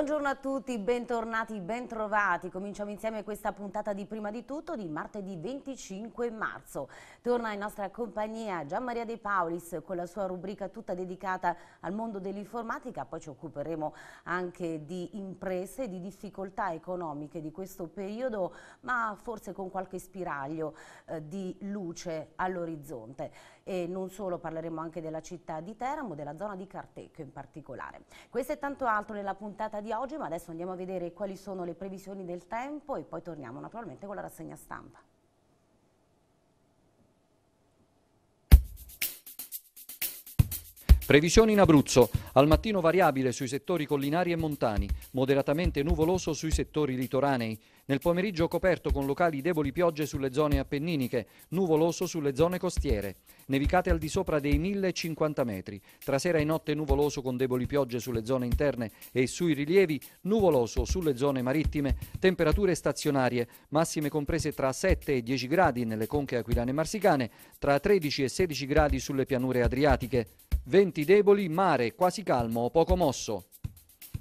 Buongiorno a tutti, bentornati, bentrovati. Cominciamo insieme questa puntata di Prima di Tutto di martedì 25 marzo. Torna in nostra compagnia Gian Maria De Paulis con la sua rubrica tutta dedicata al mondo dell'informatica, poi ci occuperemo anche di imprese, di difficoltà economiche di questo periodo, ma forse con qualche spiraglio eh, di luce all'orizzonte. E non solo, parleremo anche della città di Teramo, della zona di Cartecchio in particolare. Questo è tanto altro nella puntata di oggi, ma adesso andiamo a vedere quali sono le previsioni del tempo e poi torniamo naturalmente con la rassegna stampa. Previsioni in Abruzzo. Al mattino variabile sui settori collinari e montani, moderatamente nuvoloso sui settori litoranei. Nel pomeriggio coperto con locali deboli piogge sulle zone appenniniche, nuvoloso sulle zone costiere. Nevicate al di sopra dei 1050 metri. Tra sera e notte nuvoloso con deboli piogge sulle zone interne e sui rilievi, nuvoloso sulle zone marittime. Temperature stazionarie, massime comprese tra 7 e 10 gradi nelle conche aquilane marsicane, tra 13 e 16 gradi sulle pianure adriatiche. Venti deboli, mare quasi calmo o poco mosso.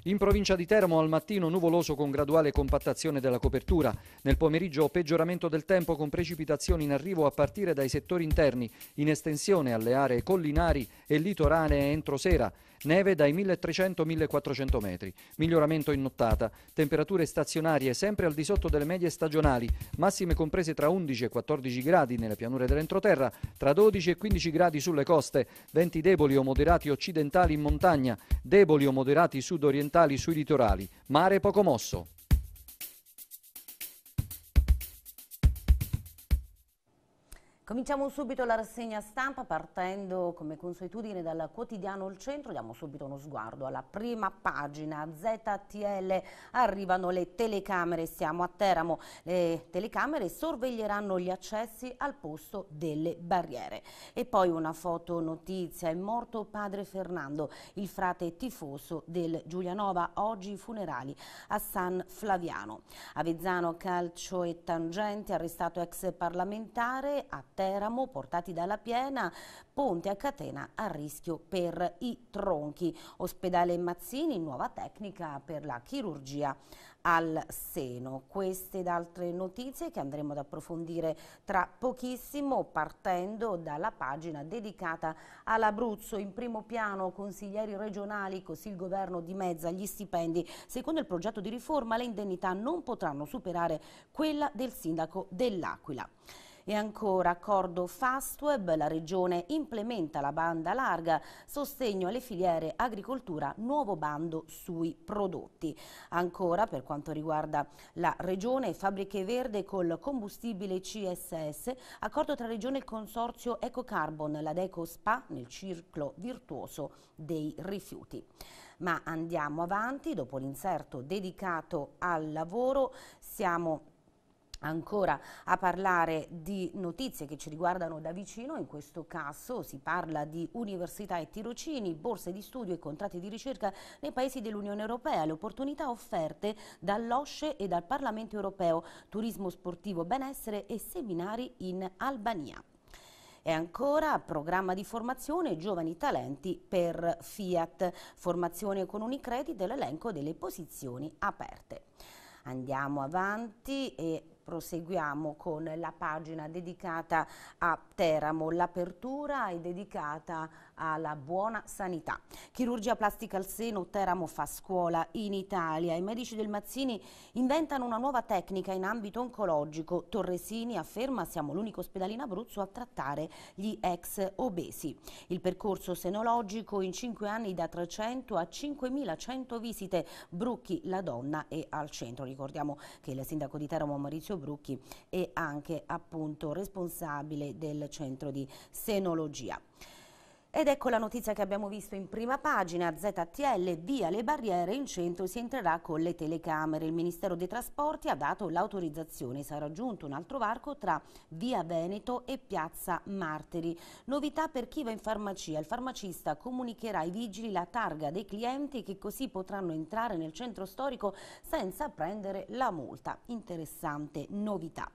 In provincia di Teramo al mattino nuvoloso con graduale compattazione della copertura, nel pomeriggio peggioramento del tempo con precipitazioni in arrivo a partire dai settori interni, in estensione alle aree collinari e litoranee entro sera neve dai 1300-1400 metri, miglioramento in nottata, temperature stazionarie sempre al di sotto delle medie stagionali, massime comprese tra 11 e 14 gradi nelle pianure dell'entroterra, tra 12 e 15 gradi sulle coste, venti deboli o moderati occidentali in montagna, deboli o moderati sudorientali sui litorali, mare poco mosso. Cominciamo subito la rassegna stampa partendo come consuetudine dal quotidiano Il Centro, diamo subito uno sguardo alla prima pagina ZTL, arrivano le telecamere, siamo a Teramo, le telecamere sorveglieranno gli accessi al posto delle barriere. E poi una foto notizia, è morto padre Fernando, il frate tifoso del Giulianova, oggi i funerali a San Flaviano. Avezzano, calcio e tangenti, arrestato ex parlamentare a Teramo, portati dalla piena, ponte a catena a rischio per i tronchi. Ospedale Mazzini, nuova tecnica per la chirurgia al seno. Queste ed altre notizie che andremo ad approfondire tra pochissimo partendo dalla pagina dedicata all'Abruzzo. In primo piano consiglieri regionali, così il governo dimezza gli stipendi. Secondo il progetto di riforma le indennità non potranno superare quella del sindaco dell'Aquila. E ancora accordo Fastweb, la regione implementa la banda larga, sostegno alle filiere agricoltura, nuovo bando sui prodotti. Ancora per quanto riguarda la regione, fabbriche verde col combustibile CSS, accordo tra regione e il consorzio Ecocarbon, la Deco Spa nel circolo virtuoso dei rifiuti. Ma andiamo avanti, dopo l'inserto dedicato al lavoro siamo ancora a parlare di notizie che ci riguardano da vicino, in questo caso si parla di università e tirocini, borse di studio e contratti di ricerca nei paesi dell'Unione Europea, le opportunità offerte dall'OSCE e dal Parlamento Europeo, turismo sportivo, benessere e seminari in Albania. E ancora programma di formazione giovani talenti per Fiat, formazione con Unicredit e l'elenco delle posizioni aperte. Andiamo avanti e proseguiamo con la pagina dedicata a Teramo. L'apertura è dedicata alla buona sanità. Chirurgia plastica al seno, Teramo fa scuola in Italia. I medici del Mazzini inventano una nuova tecnica in ambito oncologico. Torresini afferma siamo l'unico ospedale in Abruzzo a trattare gli ex obesi. Il percorso senologico in 5 anni da 300 a 5.100 visite. Brucchi, la donna è al centro. Ricordiamo che il sindaco di Teramo Maurizio Brucchi è anche appunto responsabile del centro di senologia. Ed ecco la notizia che abbiamo visto in prima pagina, ZTL via le barriere, in centro si entrerà con le telecamere. Il Ministero dei Trasporti ha dato l'autorizzazione, sarà giunto un altro varco tra via Veneto e piazza Martiri. Novità per chi va in farmacia, il farmacista comunicherà ai vigili la targa dei clienti che così potranno entrare nel centro storico senza prendere la multa. Interessante novità.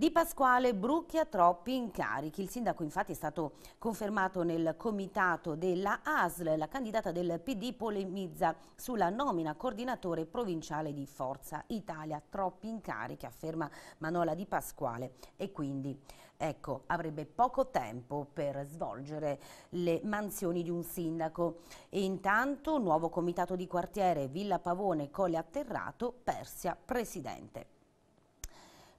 Di Pasquale Brucchia troppi incarichi. Il sindaco infatti è stato confermato nel comitato della ASL. La candidata del PD polemizza sulla nomina coordinatore provinciale di Forza Italia. Troppi incarichi, afferma Manola Di Pasquale. E quindi, ecco, avrebbe poco tempo per svolgere le mansioni di un sindaco. E intanto, nuovo comitato di quartiere Villa Pavone, Colle Atterrato, Persia, presidente.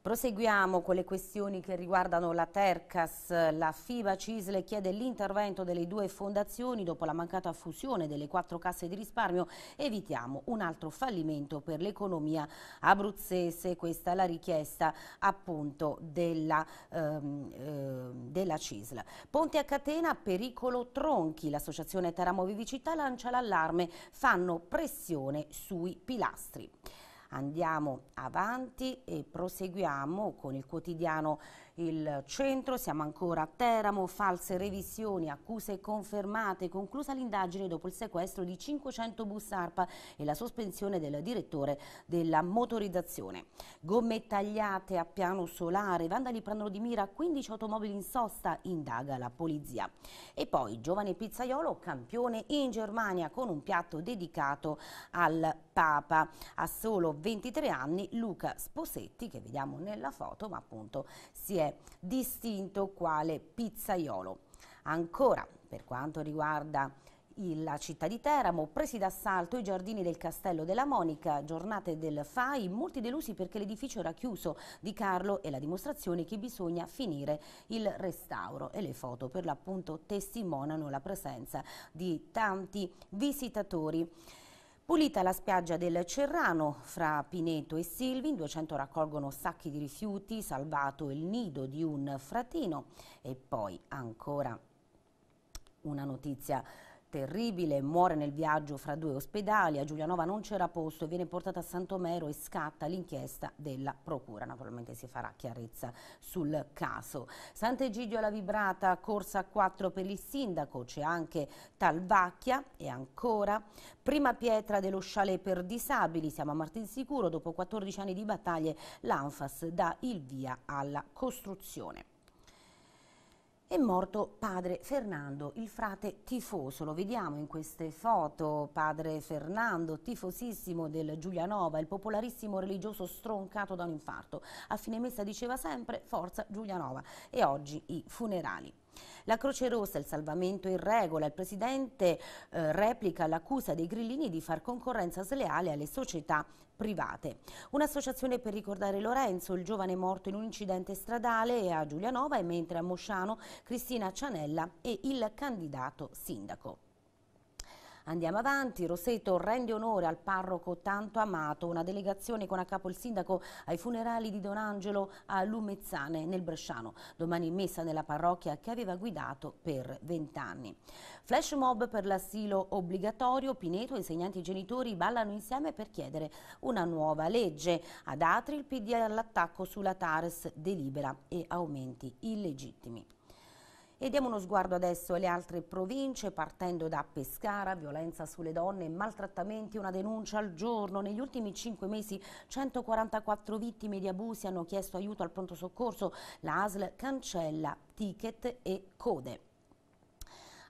Proseguiamo con le questioni che riguardano la Tercas. La FIBA Cisle chiede l'intervento delle due fondazioni dopo la mancata fusione delle quattro casse di risparmio. Evitiamo un altro fallimento per l'economia abruzzese. Questa è la richiesta appunto della, ehm, eh, della Cisle. Ponte a catena, pericolo tronchi. L'associazione Teramo Vivicità lancia l'allarme. Fanno pressione sui pilastri. Andiamo avanti e proseguiamo con il quotidiano il centro, siamo ancora a Teramo, false revisioni, accuse confermate, conclusa l'indagine dopo il sequestro di 500 bus ARPA e la sospensione del direttore della motorizzazione. Gomme tagliate a piano solare, vandali prendono di mira 15 automobili in sosta, indaga la polizia. E poi giovane pizzaiolo campione in Germania con un piatto dedicato al Papa. A solo 23 anni Luca Sposetti, che vediamo nella foto, ma appunto si è distinto quale pizzaiolo. Ancora, per quanto riguarda la città di Teramo, presi d'assalto i giardini del Castello della Monica, giornate del FAI, molti delusi perché l'edificio era chiuso di Carlo e la dimostrazione che bisogna finire il restauro e le foto per l'appunto testimoniano la presenza di tanti visitatori. Pulita la spiaggia del Cerrano, fra Pineto e Silvi, in 200 raccolgono sacchi di rifiuti, salvato il nido di un fratino e poi ancora una notizia terribile, muore nel viaggio fra due ospedali, a Giulianova non c'era posto e viene portata a Santomero e scatta l'inchiesta della procura. Naturalmente si farà chiarezza sul caso. Sant'Egidio alla vibrata, corsa a 4 per il sindaco, c'è anche Talvacchia e ancora prima pietra dello chalet per disabili, siamo a Martinsicuro, dopo 14 anni di battaglie l'Anfas dà il via alla costruzione è morto padre Fernando, il frate tifoso. Lo vediamo in queste foto, padre Fernando, tifosissimo del Giulianova, il popolarissimo religioso stroncato da un infarto. A fine messa diceva sempre forza Giulianova e oggi i funerali. La Croce Rossa, il salvamento in regola, il presidente eh, replica l'accusa dei grillini di far concorrenza sleale alle società private. Un'associazione per ricordare Lorenzo, il giovane morto in un incidente stradale a Giulianova e mentre a Mosciano Cristina Cianella e il candidato sindaco. Andiamo avanti, Roseto rende onore al parroco tanto amato, una delegazione con a capo il sindaco ai funerali di Don Angelo a Lumezzane nel Bresciano, domani messa nella parrocchia che aveva guidato per vent'anni. Flash mob per l'asilo obbligatorio, Pineto, insegnanti e genitori ballano insieme per chiedere una nuova legge. Ad Atri il PD all'attacco sulla Tares delibera e aumenti illegittimi. E diamo uno sguardo adesso alle altre province, partendo da Pescara, violenza sulle donne, maltrattamenti, una denuncia al giorno. Negli ultimi cinque mesi 144 vittime di abusi hanno chiesto aiuto al pronto soccorso. La ASL cancella ticket e code.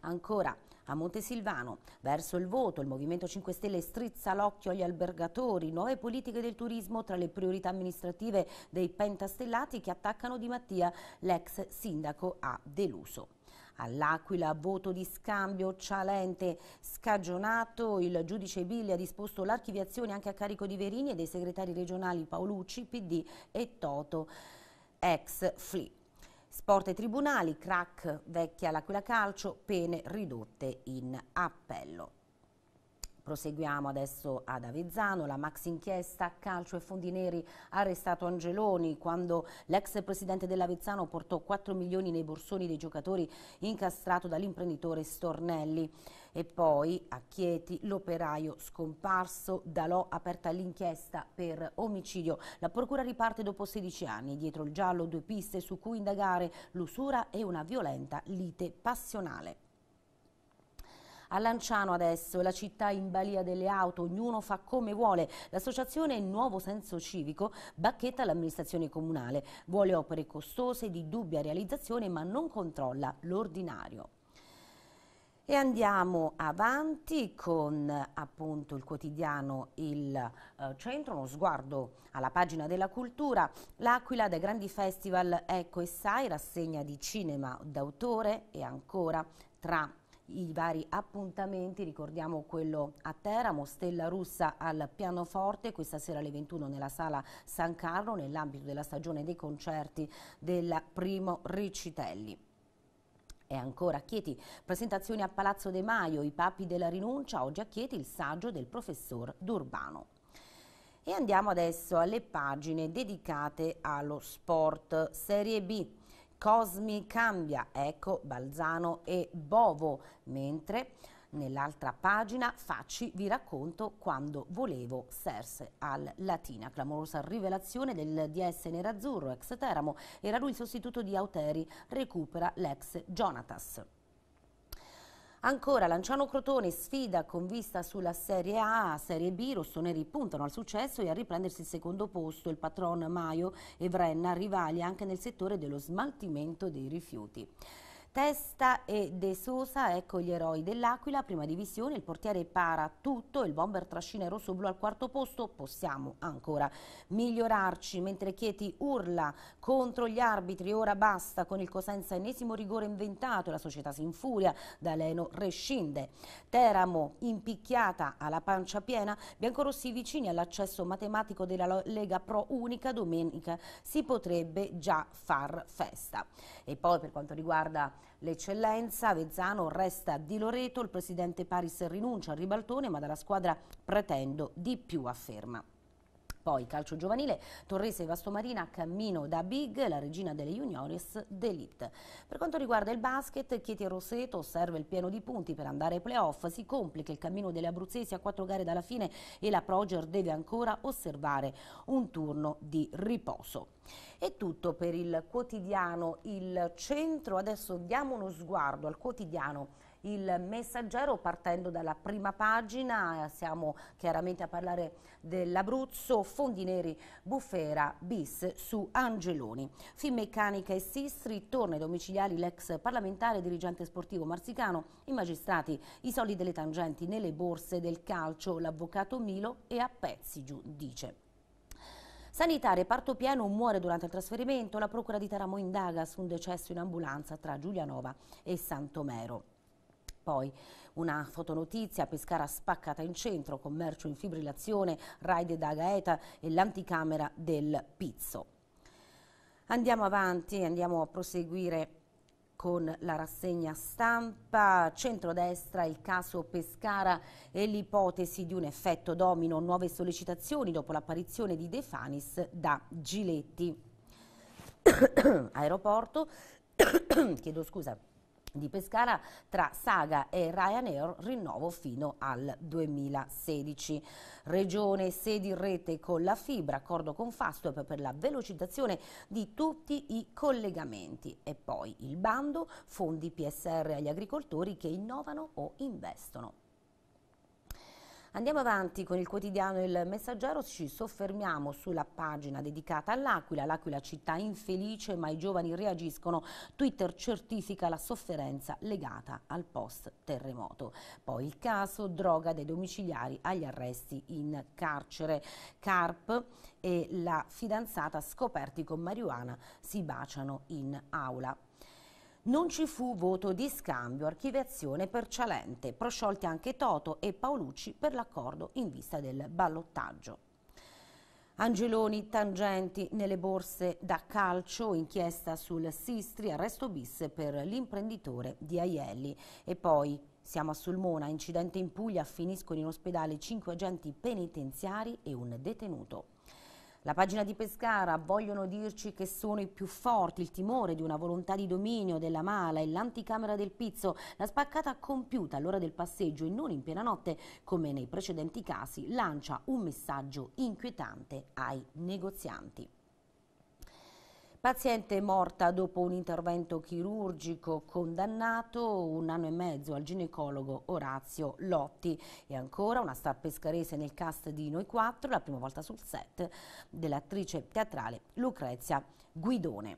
Ancora a Montesilvano, verso il voto, il Movimento 5 Stelle strizza l'occhio agli albergatori, nuove politiche del turismo tra le priorità amministrative dei pentastellati che attaccano Di Mattia, l'ex sindaco a deluso. All'Aquila voto di scambio Cialente scagionato, il giudice Billi ha disposto l'archiviazione anche a carico di Verini e dei segretari regionali Paolucci, PD e Toto, ex FLI. Sport e tribunali, crack vecchia l'Aquila Calcio, pene ridotte in appello. Proseguiamo adesso ad Avezzano, la max inchiesta Calcio e Fondi Neri ha arrestato Angeloni quando l'ex presidente dell'Avezzano portò 4 milioni nei borsoni dei giocatori incastrato dall'imprenditore Stornelli. E poi a Chieti l'operaio scomparso, Dalò aperta l'inchiesta per omicidio. La procura riparte dopo 16 anni, dietro il giallo due piste su cui indagare, l'usura e una violenta lite passionale. A Lanciano adesso la città in balia delle auto, ognuno fa come vuole. L'associazione Nuovo Senso Civico bacchetta l'amministrazione comunale. Vuole opere costose di dubbia realizzazione ma non controlla l'ordinario. E andiamo avanti con appunto il quotidiano Il eh, Centro, uno sguardo alla pagina della cultura. L'Aquila dai grandi festival Ecco e Sai, rassegna di cinema d'autore e ancora tra i vari appuntamenti, ricordiamo quello a Teramo, Stella Russa al pianoforte, questa sera alle 21 nella sala San Carlo, nell'ambito della stagione dei concerti del primo Ricitelli. E ancora a Chieti, presentazioni a Palazzo De Maio, i papi della rinuncia, oggi a Chieti il saggio del professor D'Urbano. E andiamo adesso alle pagine dedicate allo sport Serie B. Cosmi cambia, ecco Balzano e Bovo, mentre Nell'altra pagina Facci vi racconto quando volevo Serse al Latina. Clamorosa rivelazione del DS Nerazzurro, ex Teramo, era lui il sostituto di Auteri, recupera l'ex Jonatas. Ancora Lanciano Crotone sfida con vista sulla Serie A, Serie B, Rossoneri puntano al successo e a riprendersi il secondo posto. Il patron Maio e Vrenna rivali anche nel settore dello smaltimento dei rifiuti. Testa e De Sosa, ecco gli eroi dell'Aquila, prima divisione, il portiere para tutto, il bomber trascina rosso blu al quarto posto, possiamo ancora migliorarci, mentre Chieti urla contro gli arbitri, ora basta con il Cosenza ennesimo rigore inventato, la società si infuria, D'Aleno rescinde. Teramo impicchiata alla pancia piena, biancorossi vicini all'accesso matematico della Lega Pro Unica, domenica si potrebbe già far festa. E poi per quanto riguarda l'eccellenza. Avezzano resta di Loreto, il presidente Paris rinuncia al ribaltone ma dalla squadra pretendo di più, afferma. Poi calcio giovanile, Torrese e Vastomarina cammino da Big, la regina delle juniores d'Elite. Per quanto riguarda il basket, Chieti e Roseto serve il pieno di punti per andare ai playoff, si complica il cammino delle abruzzesi a quattro gare dalla fine e la Proger deve ancora osservare un turno di riposo. È tutto per il quotidiano Il Centro, adesso diamo uno sguardo al quotidiano il messaggero partendo dalla prima pagina, siamo chiaramente a parlare dell'Abruzzo, Fondi Neri, Bufera, bis su Angeloni. meccanica e Sistri, torna ai domiciliari l'ex parlamentare e dirigente sportivo marsicano, i magistrati, i soldi delle tangenti nelle borse del calcio, l'avvocato Milo e a pezzi giù, dice. Sanità, reparto pieno, muore durante il trasferimento. La procura di Taramo indaga su un decesso in ambulanza tra Giulianova e Santomero. Poi una fotonotizia, Pescara spaccata in centro, commercio in fibrillazione, raide da Gaeta e l'anticamera del Pizzo. Andiamo avanti, andiamo a proseguire con la rassegna stampa, centrodestra, il caso Pescara e l'ipotesi di un effetto domino, nuove sollecitazioni dopo l'apparizione di De Fanis da Giletti. Aeroporto, chiedo scusa di Pescara tra Saga e Ryanair rinnovo fino al 2016. Regione sedi rete con la fibra, accordo con Fastweb per la velocizzazione di tutti i collegamenti e poi il bando, fondi PSR agli agricoltori che innovano o investono Andiamo avanti con il quotidiano Il Messaggero, ci soffermiamo sulla pagina dedicata all'Aquila, l'Aquila città infelice ma i giovani reagiscono, Twitter certifica la sofferenza legata al post terremoto. Poi il caso droga dei domiciliari agli arresti in carcere, Carp e la fidanzata scoperti con marijuana si baciano in aula. Non ci fu voto di scambio, archiviazione per Cialente, prosciolti anche Toto e Paolucci per l'accordo in vista del ballottaggio. Angeloni, tangenti nelle borse da calcio, inchiesta sul Sistri, arresto bis per l'imprenditore di Aielli. E poi siamo a Sulmona, incidente in Puglia, finiscono in ospedale 5 agenti penitenziari e un detenuto. La pagina di Pescara vogliono dirci che sono i più forti, il timore di una volontà di dominio della mala e l'anticamera del pizzo, la spaccata compiuta all'ora del passeggio e non in piena notte, come nei precedenti casi, lancia un messaggio inquietante ai negozianti. Paziente morta dopo un intervento chirurgico condannato un anno e mezzo al ginecologo Orazio Lotti. E ancora una star pescarese nel cast di Noi Quattro, la prima volta sul set dell'attrice teatrale Lucrezia Guidone.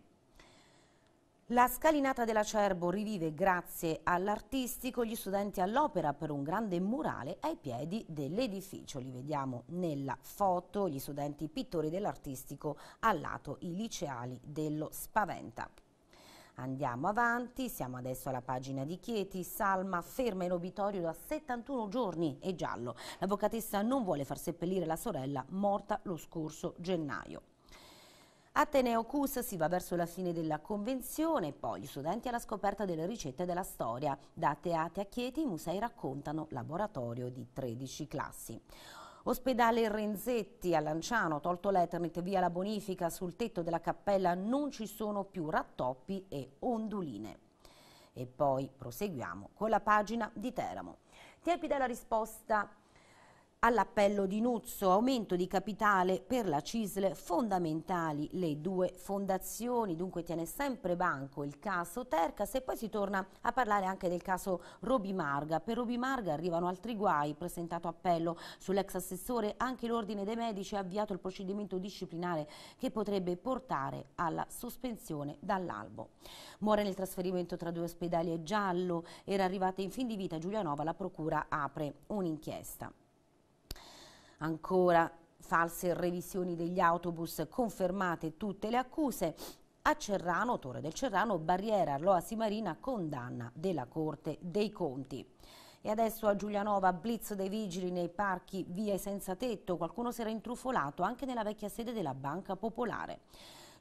La scalinata dell'acerbo rivive grazie all'artistico gli studenti all'opera per un grande murale ai piedi dell'edificio. Li vediamo nella foto, gli studenti pittori dell'artistico al lato i liceali dello Spaventa. Andiamo avanti, siamo adesso alla pagina di Chieti, Salma ferma in obitorio da 71 giorni e giallo. L'avvocatessa non vuole far seppellire la sorella morta lo scorso gennaio. Ateneo CUS si va verso la fine della convenzione, poi gli studenti alla scoperta delle ricette della storia. Da Teate a Chieti i musei raccontano laboratorio di 13 classi. Ospedale Renzetti a Lanciano, tolto l'Eternet, via la bonifica, sul tetto della cappella non ci sono più rattoppi e onduline. E poi proseguiamo con la pagina di Teramo. Tiepida la risposta All'appello di Nuzzo, aumento di capitale per la CISL, fondamentali le due fondazioni, dunque tiene sempre banco il caso Tercas e poi si torna a parlare anche del caso Robi Marga. Per Robi Marga arrivano altri guai, presentato appello sull'ex assessore, anche l'Ordine dei Medici ha avviato il procedimento disciplinare che potrebbe portare alla sospensione dall'albo. Muore nel trasferimento tra due ospedali e giallo, era arrivata in fin di vita Giulianova, la procura apre un'inchiesta. Ancora false revisioni degli autobus, confermate tutte le accuse. A Cerrano, Torre del Cerrano, barriera Loasi Marina, condanna della Corte dei Conti. E adesso a Giulianova, blitz dei vigili nei parchi, vie senza tetto, qualcuno si era intrufolato anche nella vecchia sede della Banca Popolare.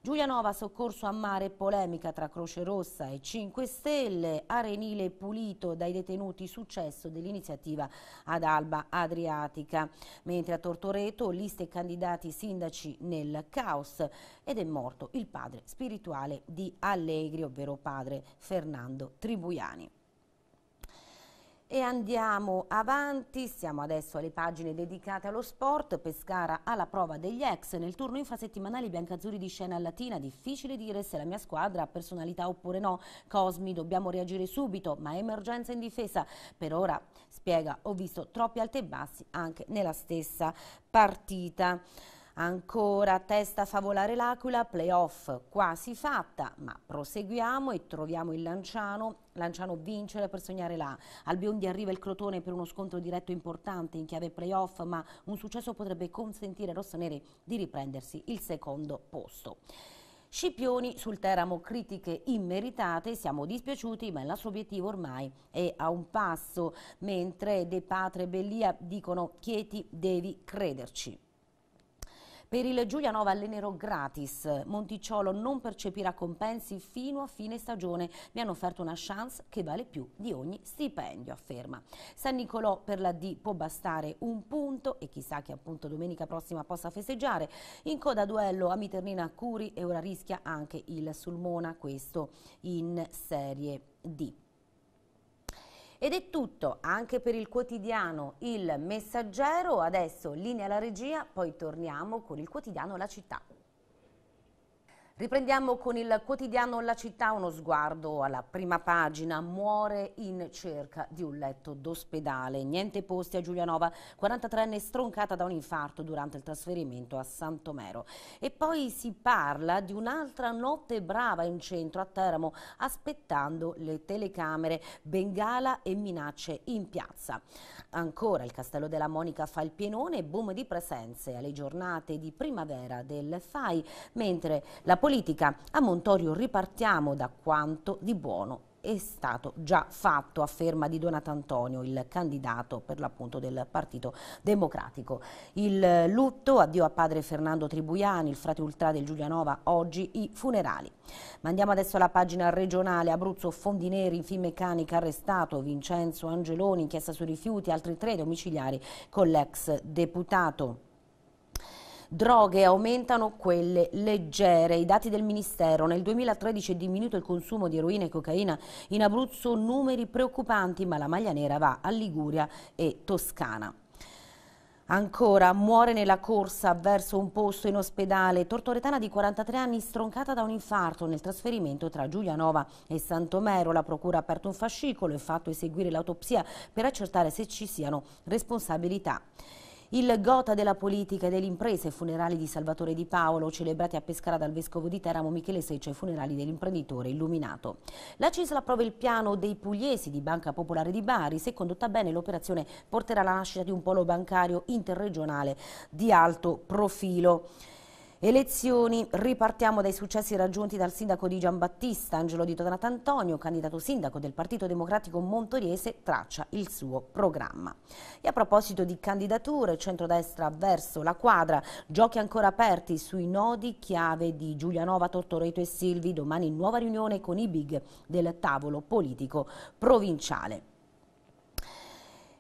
Giulianova soccorso a mare polemica tra Croce Rossa e 5 Stelle, Arenile pulito dai detenuti successo dell'iniziativa ad Alba Adriatica, mentre a Tortoreto liste candidati sindaci nel caos ed è morto il padre spirituale di Allegri, ovvero padre Fernando Tribuiani. E andiamo avanti, siamo adesso alle pagine dedicate allo sport, Pescara alla prova degli ex, nel turno infrasettimanale i biancazzurri di scena latina, difficile dire se la mia squadra ha personalità oppure no, Cosmi dobbiamo reagire subito, ma emergenza in difesa, per ora spiega ho visto troppi alti e bassi anche nella stessa partita. Ancora testa favolare l'Aquila, playoff quasi fatta, ma proseguiamo e troviamo il Lanciano. Lanciano vince per sognare là. Al Biondi arriva il Crotone per uno scontro diretto importante in chiave playoff, ma un successo potrebbe consentire ai rossoneri di riprendersi il secondo posto. Scipioni sul Teramo critiche immeritate, siamo dispiaciuti ma il nostro obiettivo ormai è a un passo, mentre De Patre e Bellia dicono Chieti devi crederci. Per il Giulianova allenero gratis, Monticciolo non percepirà compensi fino a fine stagione. Mi hanno offerto una chance che vale più di ogni stipendio, afferma. San Nicolò per la D può bastare un punto e chissà che appunto domenica prossima possa festeggiare. In coda duello a Miternina Curi e ora rischia anche il Sulmona, questo in Serie D. Ed è tutto anche per il quotidiano Il Messaggero. Adesso linea alla regia, poi torniamo con il quotidiano La Città. Riprendiamo con il quotidiano La Città uno sguardo alla prima pagina. Muore in cerca di un letto d'ospedale. Niente posti a Giulianova, 43enne stroncata da un infarto durante il trasferimento a Santomero. E poi si parla di un'altra notte brava in centro a Teramo, aspettando le telecamere, bengala e minacce in piazza. Ancora il Castello della Monica fa il pienone, boom di presenze alle giornate di primavera del FAI, mentre la polizia politica. A Montorio ripartiamo da quanto di buono è stato già fatto, afferma di Donato Antonio, il candidato per l'appunto del Partito Democratico. Il lutto, addio a padre Fernando Tribuiani, il frate ultra del Giulianova, oggi i funerali. Ma andiamo adesso alla pagina regionale, Abruzzo Fondineri, in meccanica arrestato, Vincenzo Angeloni, inchiesta sui rifiuti, altri tre domiciliari con l'ex deputato. Droghe aumentano quelle leggere. I dati del Ministero. Nel 2013 è diminuito il consumo di eroina e cocaina in Abruzzo, numeri preoccupanti, ma la maglia nera va a Liguria e Toscana. Ancora, muore nella corsa verso un posto in ospedale. Tortoretana di 43 anni, stroncata da un infarto nel trasferimento tra Giulianova e Santomero. La procura ha aperto un fascicolo e fatto eseguire l'autopsia per accertare se ci siano responsabilità. Il gota della politica e delle imprese, funerali di Salvatore Di Paolo, celebrati a Pescara dal Vescovo di Teramo Michele Seccia e funerali dell'imprenditore illuminato. La CISL approva il piano dei pugliesi di Banca Popolare di Bari. Se condotta bene l'operazione porterà alla nascita di un polo bancario interregionale di alto profilo. Elezioni, ripartiamo dai successi raggiunti dal sindaco di Giambattista, Angelo Di Antonio, candidato sindaco del Partito Democratico Montoriese, traccia il suo programma. E a proposito di candidature, centrodestra verso la quadra, giochi ancora aperti sui nodi chiave di Giulianova, Tortoreto e Silvi, domani nuova riunione con i big del tavolo politico provinciale.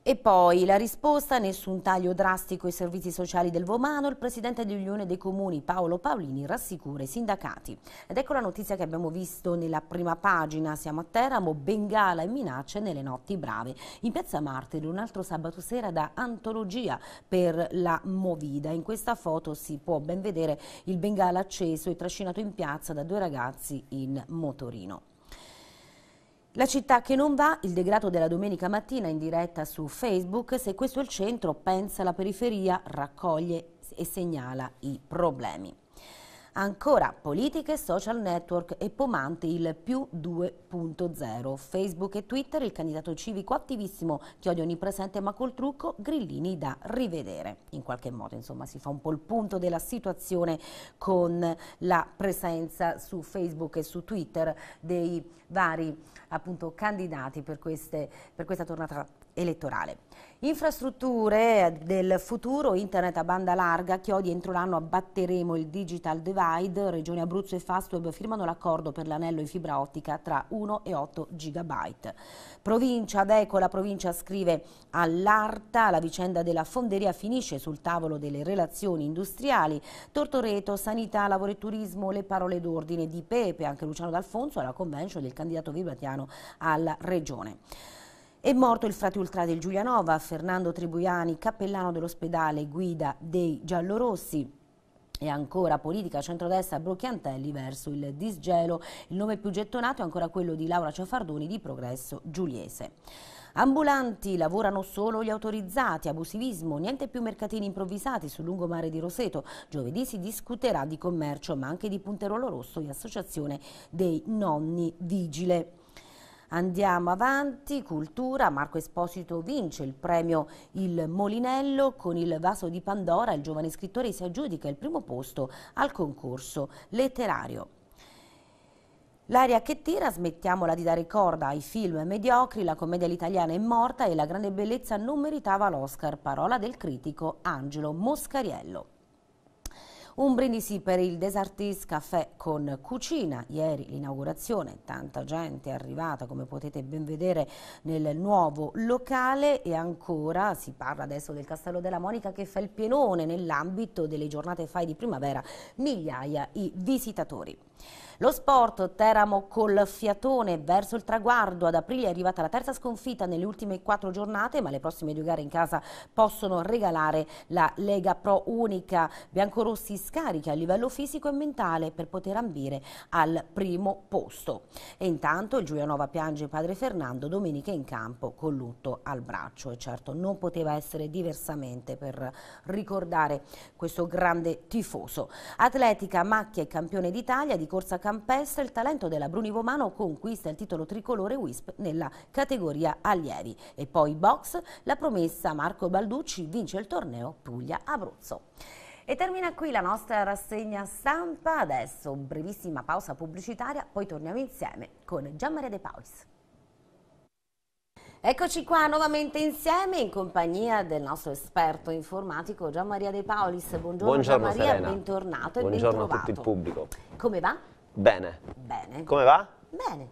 E poi la risposta, nessun taglio drastico ai servizi sociali del Vomano, il presidente dell'Unione dei Comuni Paolo Paolini rassicura i sindacati. Ed ecco la notizia che abbiamo visto nella prima pagina, siamo a Teramo, Bengala e minacce nelle notti brave. In piazza Martiri un altro sabato sera da antologia per la Movida. In questa foto si può ben vedere il Bengala acceso e trascinato in piazza da due ragazzi in motorino. La città che non va, il degrado della domenica mattina in diretta su Facebook, se questo è il centro pensa alla periferia, raccoglie e segnala i problemi. Ancora politiche, social network e Pomante il più 2.0. Facebook e Twitter, il candidato civico attivissimo, Chiodio onnipresente ma col trucco, Grillini da rivedere. In qualche modo insomma si fa un po' il punto della situazione con la presenza su Facebook e su Twitter dei vari appunto, candidati per, queste, per questa tornata elettorale. Infrastrutture del futuro, internet a banda larga, Chiodi entro l'anno abbatteremo il digital divide, Regione Abruzzo e Fastweb firmano l'accordo per l'anello in fibra ottica tra 1 e 8 gigabyte. Provincia, ad Eco, la provincia scrive all'Arta, la vicenda della fonderia finisce sul tavolo delle relazioni industriali, Tortoreto, Sanità, Lavoro e Turismo, le parole d'ordine di Pepe, anche Luciano D'Alfonso alla convention del candidato vibratiano alla Regione. È morto il frate ultra del Giulianova, Fernando Tribuiani, cappellano dell'ospedale guida dei giallorossi. E ancora politica centrodestra Brocchiantelli verso il disgelo. Il nome più gettonato è ancora quello di Laura Ciafardoni di Progresso Giuliese. Ambulanti, lavorano solo gli autorizzati, abusivismo, niente più mercatini improvvisati sul lungomare di Roseto. Giovedì si discuterà di commercio ma anche di Punterolo Rosso e associazione dei nonni vigile. Andiamo avanti, cultura, Marco Esposito vince il premio Il Molinello con il vaso di Pandora, il giovane scrittore si aggiudica il primo posto al concorso letterario. L'aria che tira, smettiamola di dare corda ai film mediocri, la commedia italiana è morta e la grande bellezza non meritava l'Oscar, parola del critico Angelo Moscariello. Un brindisi per il Desartis Café con cucina. Ieri l'inaugurazione, tanta gente è arrivata come potete ben vedere nel nuovo locale e ancora si parla adesso del Castello della Monica che fa il pienone nell'ambito delle giornate FAI di primavera, migliaia i visitatori. Lo sport Teramo col fiatone verso il traguardo. Ad aprile è arrivata la terza sconfitta nelle ultime quattro giornate, ma le prossime due gare in casa possono regalare la Lega Pro Unica. Biancorossi scarica a livello fisico e mentale per poter ambire al primo posto. E intanto il Giulianova piange padre Fernando domenica in campo con lutto al braccio. E certo non poteva essere diversamente per ricordare questo grande tifoso. Atletica, macchia e campione d'Italia di corsa cavallo campestre, il talento della Bruni Vomano conquista il titolo tricolore WISP nella categoria allievi. E poi box, la promessa Marco Balducci vince il torneo Puglia-Abruzzo. E termina qui la nostra rassegna stampa, adesso brevissima pausa pubblicitaria, poi torniamo insieme con Gianmaria De Paulis. Eccoci qua nuovamente insieme in compagnia del nostro esperto informatico Gian Maria De Paolis. Buongiorno, Buongiorno Gian Maria, Serena. bentornato e Buongiorno bentrovato. a tutto il pubblico. Come va? Bene. Bene. Come va? Bene.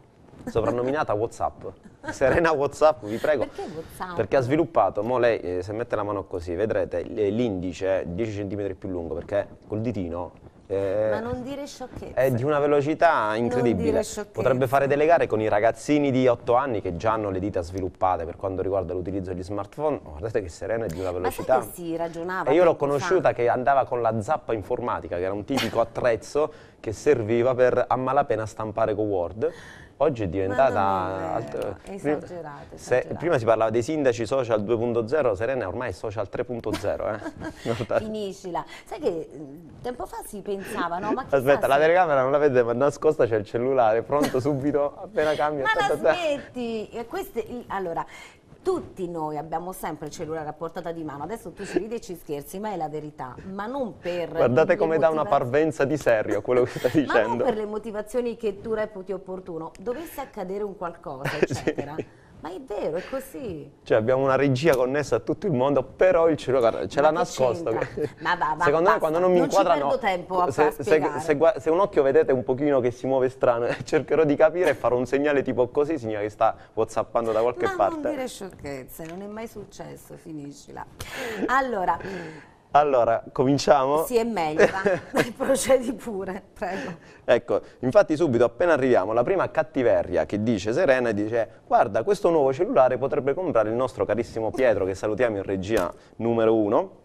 Soprannominata Whatsapp. Serena Whatsapp, vi prego. Perché Whatsapp? Perché ha sviluppato, mo lei eh, se mette la mano così, vedrete l'indice 10 cm più lungo, perché col ditino eh, Ma non dire sciocchezze. È di una velocità incredibile. Potrebbe fare delle gare con i ragazzini di 8 anni che già hanno le dita sviluppate per quanto riguarda l'utilizzo degli smartphone. guardate che Serena è di una velocità. Ma si ragionava. E io l'ho conosciuta fa. che andava con la zappa informatica, che era un tipico attrezzo che serviva per a malapena stampare con Word oggi è diventata altra. esagerata. esagerata. prima si parlava dei sindaci social 2.0, Serena ormai è social 3.0. Eh? Finiscila. Sai che tempo fa si pensavano, ma Aspetta, la telecamera non la vede, ma nascosta c'è il cellulare, pronto subito, appena cambia. Ma la smetti! Queste, allora, tutti noi abbiamo sempre il cellulare a portata di mano, adesso tu ci ridi e ci scherzi, ma è la verità, ma non per... Guardate come dà una parvenza di serio a quello che stai dicendo. ma non per le motivazioni che tu reputi opportuno, dovesse accadere un qualcosa, eccetera. sì. Ma è vero, è così. Cioè abbiamo una regia connessa a tutto il mondo, però il cielo, ce l'ha nascosta. Ma va, va, Secondo basta. me quando non mi non inquadrano... Non tempo a se, se, se, se, un occhio vedete un pochino che si muove strano, eh, cercherò di capire e farò un segnale tipo così, significa che sta whatsappando da qualche Ma parte. non dire sciocchezze, non è mai successo, finiscila. Allora, allora, cominciamo? Sì, è meglio, procedi pure, prego. Ecco, infatti subito appena arriviamo, la prima cattiveria che dice Serena dice guarda, questo nuovo cellulare potrebbe comprare il nostro carissimo Pietro, che salutiamo in regia numero uno,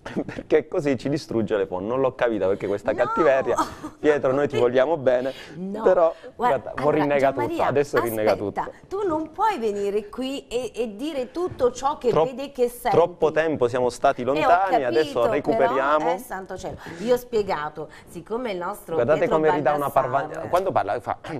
perché così ci distrugge le fon. Non l'ho capita perché questa no! cattiveria. Pietro, noi ti vogliamo bene, no. però guarda, guarda, allora, rinnega tutto. Adesso aspetta, rinnega tutto. Tu non puoi venire qui e, e dire tutto ciò che Tro vede che senti. Troppo tempo siamo stati eh, lontani, capito, adesso recuperiamo. Però, eh, santo cielo. Io ho spiegato, siccome il nostro Guardate Pietro come ridà una parvaglia. Quando parla fa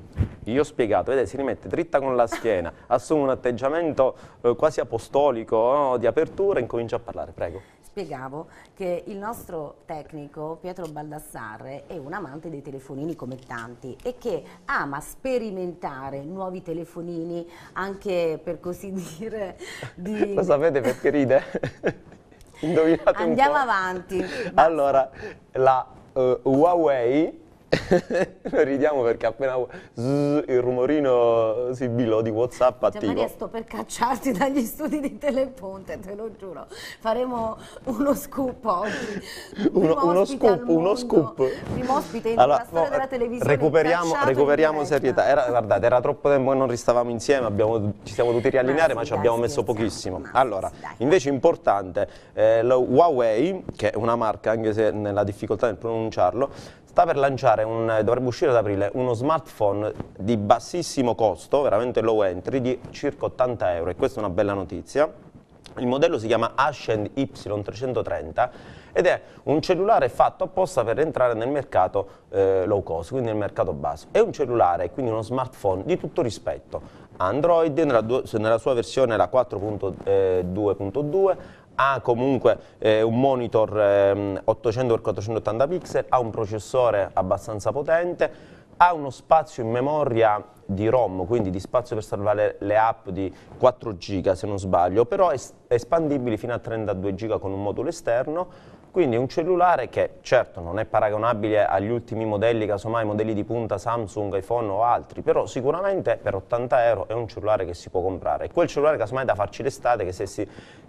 io ho spiegato, vedete, si rimette dritta con la schiena, assume un atteggiamento eh, quasi apostolico, no? Oh, di apertura e incomincia a parlare, prego spiegavo che il nostro tecnico Pietro Baldassarre è un amante dei telefonini come tanti e che ama sperimentare nuovi telefonini anche per così dire di... Lo sapete perché ride? Indovinate Andiamo avanti. Allora, la uh, Huawei ridiamo perché appena zzz, il rumorino sibillo di Whatsapp attivo. Gianmaria sto per cacciarti dagli studi di Teleponte, te lo giuro. Faremo uno scoop oggi. Uno, uno scoop, uno scoop. Primo ospite in allora, storia no, della eh, televisione. Recuperiamo, recuperiamo serietà. Era, guardate, era troppo tempo e non ristavamo insieme, abbiamo, ci siamo dovuti riallineare ma, esatto. ma sì, ci abbiamo messo pochissimo. Allora, dai. invece importante, eh, Huawei, che è una marca anche se nella difficoltà nel pronunciarlo, sta per lanciare, un, eh, dovrebbe uscire ad aprile, uno smartphone di bassissimo costo, veramente low entry, di circa 80 euro e questa è una bella notizia. Il modello si chiama Ascend Y330 ed è un cellulare fatto apposta per entrare nel mercato eh, low cost, quindi nel mercato basso. È un cellulare, quindi uno smartphone di tutto rispetto. Android nella, nella sua versione la 4.2.2 ha comunque eh, un monitor eh, 800x480 pixel, ha un processore abbastanza potente, ha uno spazio in memoria di ROM, quindi di spazio per salvare le app di 4 giga se non sbaglio, però è espandibile fino a 32 giga con un modulo esterno, quindi un cellulare che certo non è paragonabile agli ultimi modelli, casomai modelli di punta Samsung, iPhone o altri, però sicuramente per 80 euro è un cellulare che si può comprare. Quel cellulare casomai da farci l'estate che se si,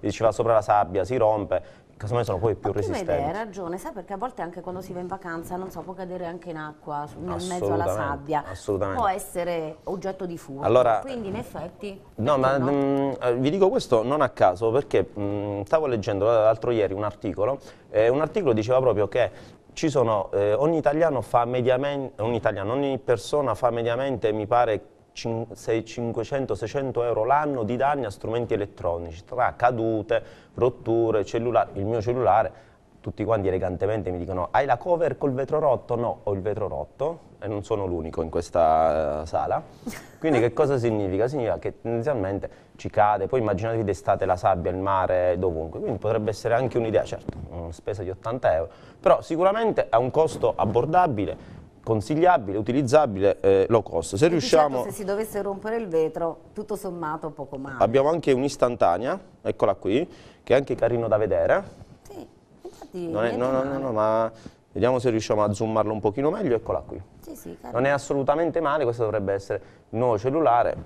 si va sopra la sabbia si rompe, casomai sono poi più resistenti. Vede, hai ragione, sai perché a volte anche quando si va in vacanza, non so, può cadere anche in acqua, nel mezzo alla sabbia. Assolutamente. Può essere oggetto di fumo. Allora, quindi in effetti... No, ma no? Mh, mm, eh, vi dico questo non a caso perché mh, mm, stavo leggendo eh, l'altro ieri un articolo, eh, un articolo diceva proprio che sono, eh, ogni, italiano fa mediamente, ogni italiano ogni persona fa mediamente, mi pare, 500-600 euro l'anno di danni a strumenti elettronici, tra cadute, rotture, cellulare, il mio cellulare, tutti quanti elegantemente mi dicono hai la cover col vetro rotto? No, ho il vetro rotto e non sono l'unico in questa uh, sala. Quindi che cosa significa? Significa che tendenzialmente ci cade, poi immaginatevi d'estate la sabbia, il mare, dovunque, quindi potrebbe essere anche un'idea, certo, una spesa di 80 euro, però sicuramente è un costo abbordabile, consigliabile, utilizzabile, eh, low cost. Se riusciamo... Certo, se si dovesse rompere il vetro, tutto sommato poco male. Abbiamo anche un'istantanea, eccola qui, che è anche carino da vedere. Sì, infatti... Non è, no, no, no, no, ma Vediamo se riusciamo a zoomarlo un pochino meglio, eccola qui. Sì, sì, non è assolutamente male, questo dovrebbe essere il nuovo cellulare,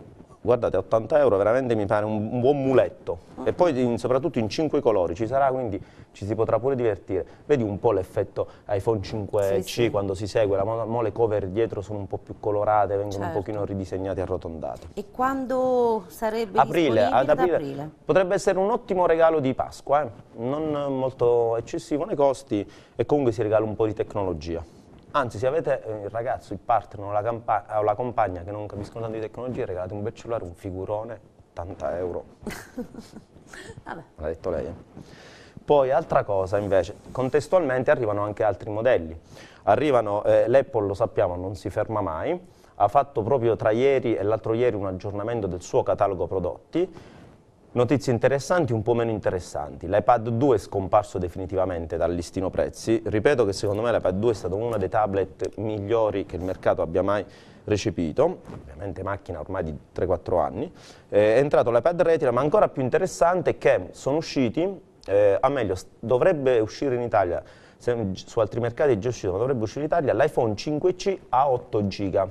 guardate 80 euro veramente mi pare un, buon muletto e poi in, soprattutto in 5 colori ci sarà quindi ci si potrà pure divertire vedi un po' l'effetto iPhone 5C sì, sì. quando si segue la, mo le cover dietro sono un po' più colorate vengono certo. un pochino ridisegnate e arrotondate e quando sarebbe aprile, ad aprile, aprile, potrebbe essere un ottimo regalo di Pasqua eh? non molto eccessivo nei costi e comunque si regala un po' di tecnologia Anzi, se avete eh, il ragazzo, il partner o la, o la compagna che non capiscono tanto di tecnologia, regalate un bel cellulare, un figurone, 80 euro. Vabbè. L'ha detto lei. Eh. Poi altra cosa invece, contestualmente arrivano anche altri modelli. Arrivano, eh, l'Apple lo sappiamo non si ferma mai, ha fatto proprio tra ieri e l'altro ieri un aggiornamento del suo catalogo prodotti, Notizie interessanti, un po' meno interessanti. L'iPad 2 è scomparso definitivamente dal listino prezzi. Ripeto che secondo me l'iPad 2 è stato uno dei tablet migliori che il mercato abbia mai recepito, ovviamente macchina ormai di 3-4 anni, eh, è entrato l'iPad Retina, ma ancora più interessante è che sono usciti, eh, a meglio, dovrebbe uscire in Italia, se, su altri mercati è già uscito, ma dovrebbe uscire in Italia l'iPhone 5C a 8 GB,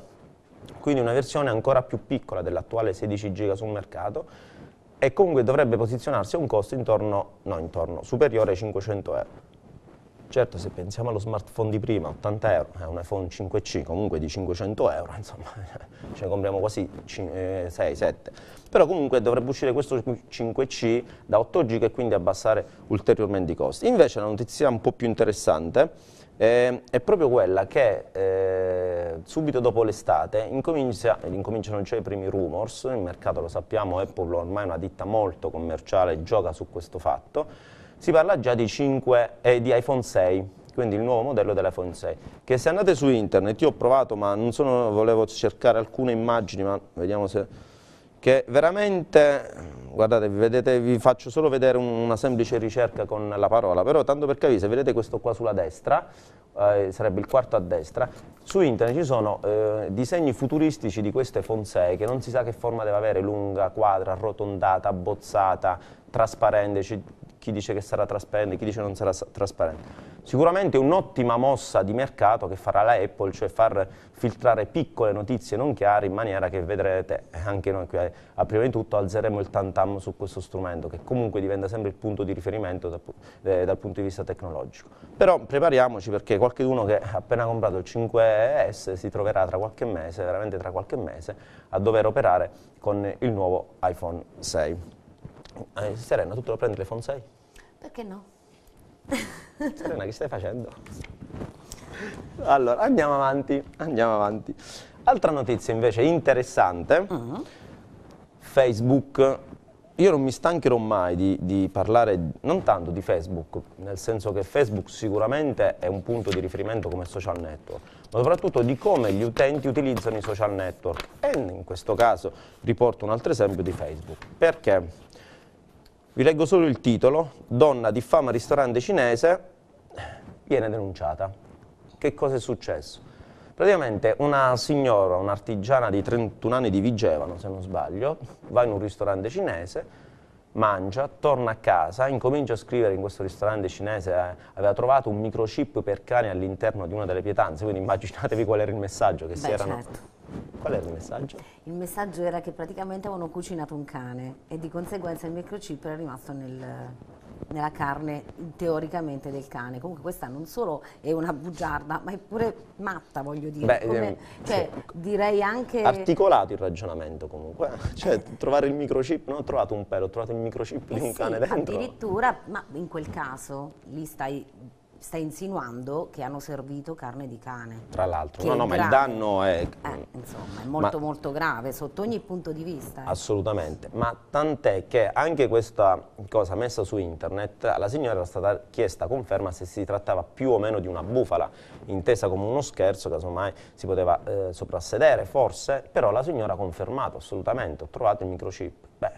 quindi una versione ancora più piccola dell'attuale 16 GB sul mercato, e comunque dovrebbe posizionarsi a un costo intorno, no, intorno, superiore ai 500 euro. Certo, se pensiamo allo smartphone di prima, 80 euro, è eh, un iPhone 5C comunque di 500 euro, insomma, ce ne compriamo quasi 6, 7. Eh, Però comunque dovrebbe uscire questo 5C da 8 GB e quindi abbassare ulteriormente i costi. Invece la notizia un po' più interessante eh, è proprio quella che eh, subito dopo l'estate incomincia, eh, incominciano cioè i primi rumors, il mercato lo sappiamo, Apple ormai è una ditta molto commerciale, gioca su questo fatto, si parla già di, 5, eh, di iPhone 6, quindi il nuovo modello dell'iPhone 6, che se andate su internet, io ho provato ma non sono, volevo cercare alcune immagini, ma vediamo se... che veramente guardate, vedete, vi faccio solo vedere un, una semplice ricerca con la parola, però tanto per capire, se vedete questo qua sulla destra, eh, sarebbe il quarto a destra, su internet ci sono eh, disegni futuristici di queste fonsei che non si sa che forma deve avere, lunga, quadra, arrotondata, abbozzata, trasparente, chi dice che sarà trasparente, chi dice che non sarà trasparente. Sicuramente un'ottima mossa di mercato che farà la Apple, cioè far filtrare piccole notizie non chiare in maniera che vedrete, eh, anche noi qui eh, a prima di tutto alzeremo il tantam su questo strumento che comunque diventa sempre il punto di riferimento da, eh, dal punto di vista tecnologico. Però prepariamoci perché qualcuno che ha appena comprato il 5S si troverà tra qualche mese, veramente tra qualche mese, a dover operare con il nuovo iPhone 6. Eh, Serena, tu te lo prendi l'iPhone 6? Perché no? Serena, cioè, che stai facendo? Allora, andiamo avanti, andiamo avanti. Altra notizia invece interessante, uh mm-hmm. -huh. Facebook, io non mi stancherò mai di, di, parlare non tanto di Facebook, nel senso che Facebook sicuramente è un punto di riferimento come social network, ma soprattutto di come gli utenti utilizzano i social network e in questo caso riporto un altro esempio di Facebook. Perché? Vi leggo solo il titolo, donna diffama ristorante cinese, viene denunciata. Che cosa è successo? Praticamente una signora, un'artigiana di 31 anni di Vigevano, se non sbaglio, va in un ristorante cinese, mangia, torna a casa, incomincia a scrivere in questo ristorante cinese, eh, aveva trovato un microchip per cani all'interno di una delle pietanze, quindi immaginatevi qual era il messaggio che Beh, si erano... Certo Qual era il messaggio? Il messaggio era che praticamente avevano cucinato un cane e di conseguenza il microchip era rimasto nel, nella carne teoricamente del cane. Comunque questa non solo è una bugiarda, ma è pure matta, voglio dire. Beh, Come, ehm, cioè, sì. direi anche... Articolato il ragionamento comunque. Cioè, trovare il microchip, non ho trovato un pelo, ho trovato il microchip eh di un sì, cane dentro. Addirittura, ma in quel caso lì stai sta insinuando che hanno servito carne di cane. Tra l'altro, no, no, ma il danno è... Eh, insomma, è molto ma... molto grave sotto ogni punto di vista. Eh. Assolutamente, ma tant'è che anche questa cosa messa su internet, alla signora era stata chiesta conferma se si trattava più o meno di una bufala, intesa come uno scherzo, casomai si poteva eh, soprassedere, forse, però la signora ha confermato, assolutamente, ho trovato il microchip. Beh,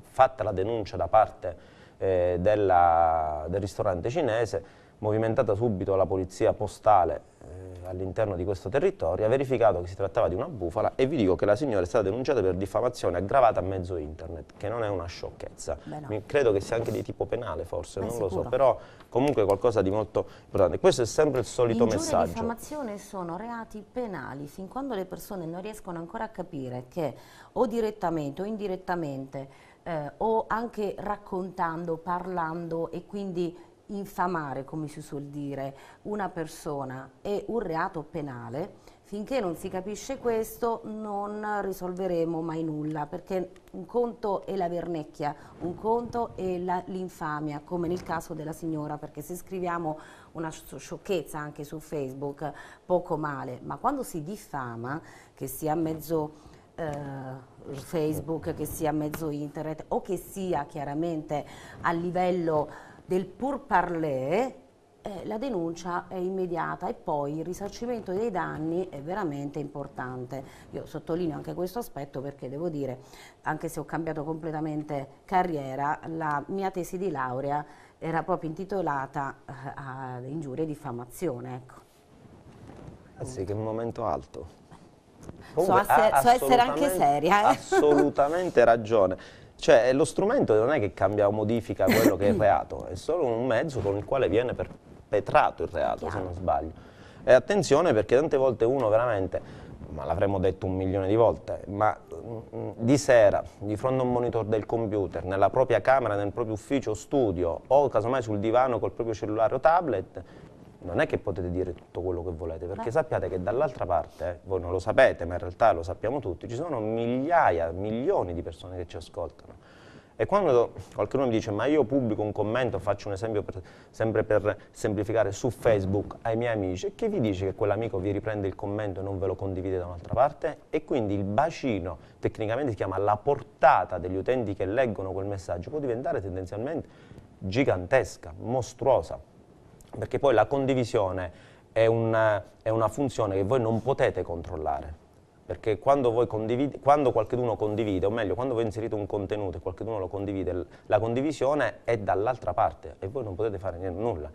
fatta la denuncia da parte... Eh, della, del ristorante cinese movimentata subito la polizia postale eh, all'interno di questo territorio, ha verificato che si trattava di una bufala e vi dico che la signora è stata denunciata per diffamazione aggravata a mezzo internet, che non è una sciocchezza. No. credo che sia anche di tipo penale forse, Beh, non sicuro. lo so, però comunque qualcosa di molto importante. Questo è sempre il solito Ingiuria messaggio. Ingiuria e diffamazione sono reati penali, fin quando le persone non riescono ancora a capire che o direttamente o indirettamente eh, o anche raccontando, parlando e quindi infamare, come si suol dire, una persona è un reato penale, finché non si capisce questo non risolveremo mai nulla, perché un conto è la vernecchia, un conto è l'infamia, come nel caso della signora, perché se scriviamo una sciocchezza anche su Facebook, poco male, ma quando si diffama, che sia mezzo... Eh, Facebook, che sia mezzo internet o che sia chiaramente a livello del pur parler, eh, la denuncia è immediata e poi il risarcimento dei danni è veramente importante. Io sottolineo anche questo aspetto perché devo dire, anche se ho cambiato completamente carriera, la mia tesi di laurea era proprio intitolata eh, a ingiuria e diffamazione. Ecco. Ah sì, che momento alto. Comunque, so, asser- so essere anche seria. Eh? Assolutamente ragione. Cioè lo strumento non è che cambia o modifica quello che è il reato, è solo un mezzo con il quale viene perpetrato il reato, se non sbaglio. E attenzione perché tante volte uno veramente, ma l'avremmo detto un milione di volte, ma mm, mm, di sera, di fronte a un monitor del computer, nella propria camera, nel proprio ufficio o studio, o casomai sul divano col proprio cellulare o tablet, non è che potete dire tutto quello che volete, perché Beh. sappiate che dall'altra parte, voi non lo sapete, ma in realtà lo sappiamo tutti, ci sono migliaia, milioni di persone che ci ascoltano. E quando qualcuno mi dice ma io pubblico un commento, faccio un esempio per, sempre per semplificare su Facebook ai miei amici, chi vi dice che quell'amico vi riprende il commento e non ve lo condivide da un'altra parte? E quindi il bacino, tecnicamente si chiama la portata degli utenti che leggono quel messaggio, può diventare tendenzialmente gigantesca, mostruosa perché poi la condivisione è una, è una funzione che voi non potete controllare perché quando, voi condivide, quando qualcuno condivide, o meglio, quando voi inserite un contenuto e qualcuno lo condivide, la condivisione è dall'altra parte e voi non potete fare niente, nulla.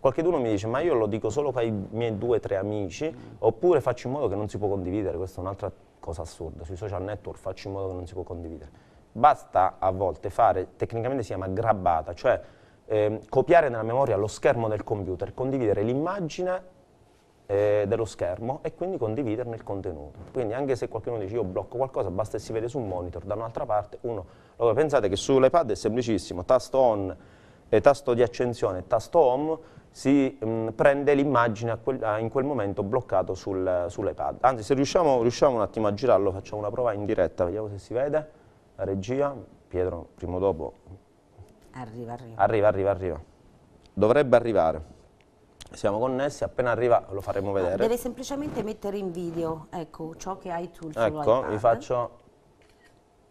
Qualcuno mi dice, ma io lo dico solo ai miei due o tre amici, oppure faccio in modo che non si può condividere, questa è un'altra cosa assurda, sui social network faccio in modo che non si può condividere. Basta a volte fare, tecnicamente si chiama grabbata, cioè eh, copiare nella memoria lo schermo del computer, condividere l'immagine eh, dello schermo e quindi condividerne il contenuto. Quindi anche se qualcuno dice io blocco qualcosa, basta che si vede su un monitor, da un'altra parte uno... Allora pensate che sull'iPad è semplicissimo, tasto on, eh, tasto di accensione, tasto home, si mh, mm, prende l'immagine in quel momento bloccato sul, sull'iPad. Anzi, se riusciamo, riusciamo, un attimo a girarlo, facciamo una prova in diretta, vediamo se si vede. La regia, Pietro, prima o dopo Arriva, arriva. Arriva, arriva, arriva. Dovrebbe arrivare. Siamo connessi, appena arriva lo faremo ah, vedere. deve semplicemente mettere in video, ecco, ciò che hai tu Ecco, vi faccio...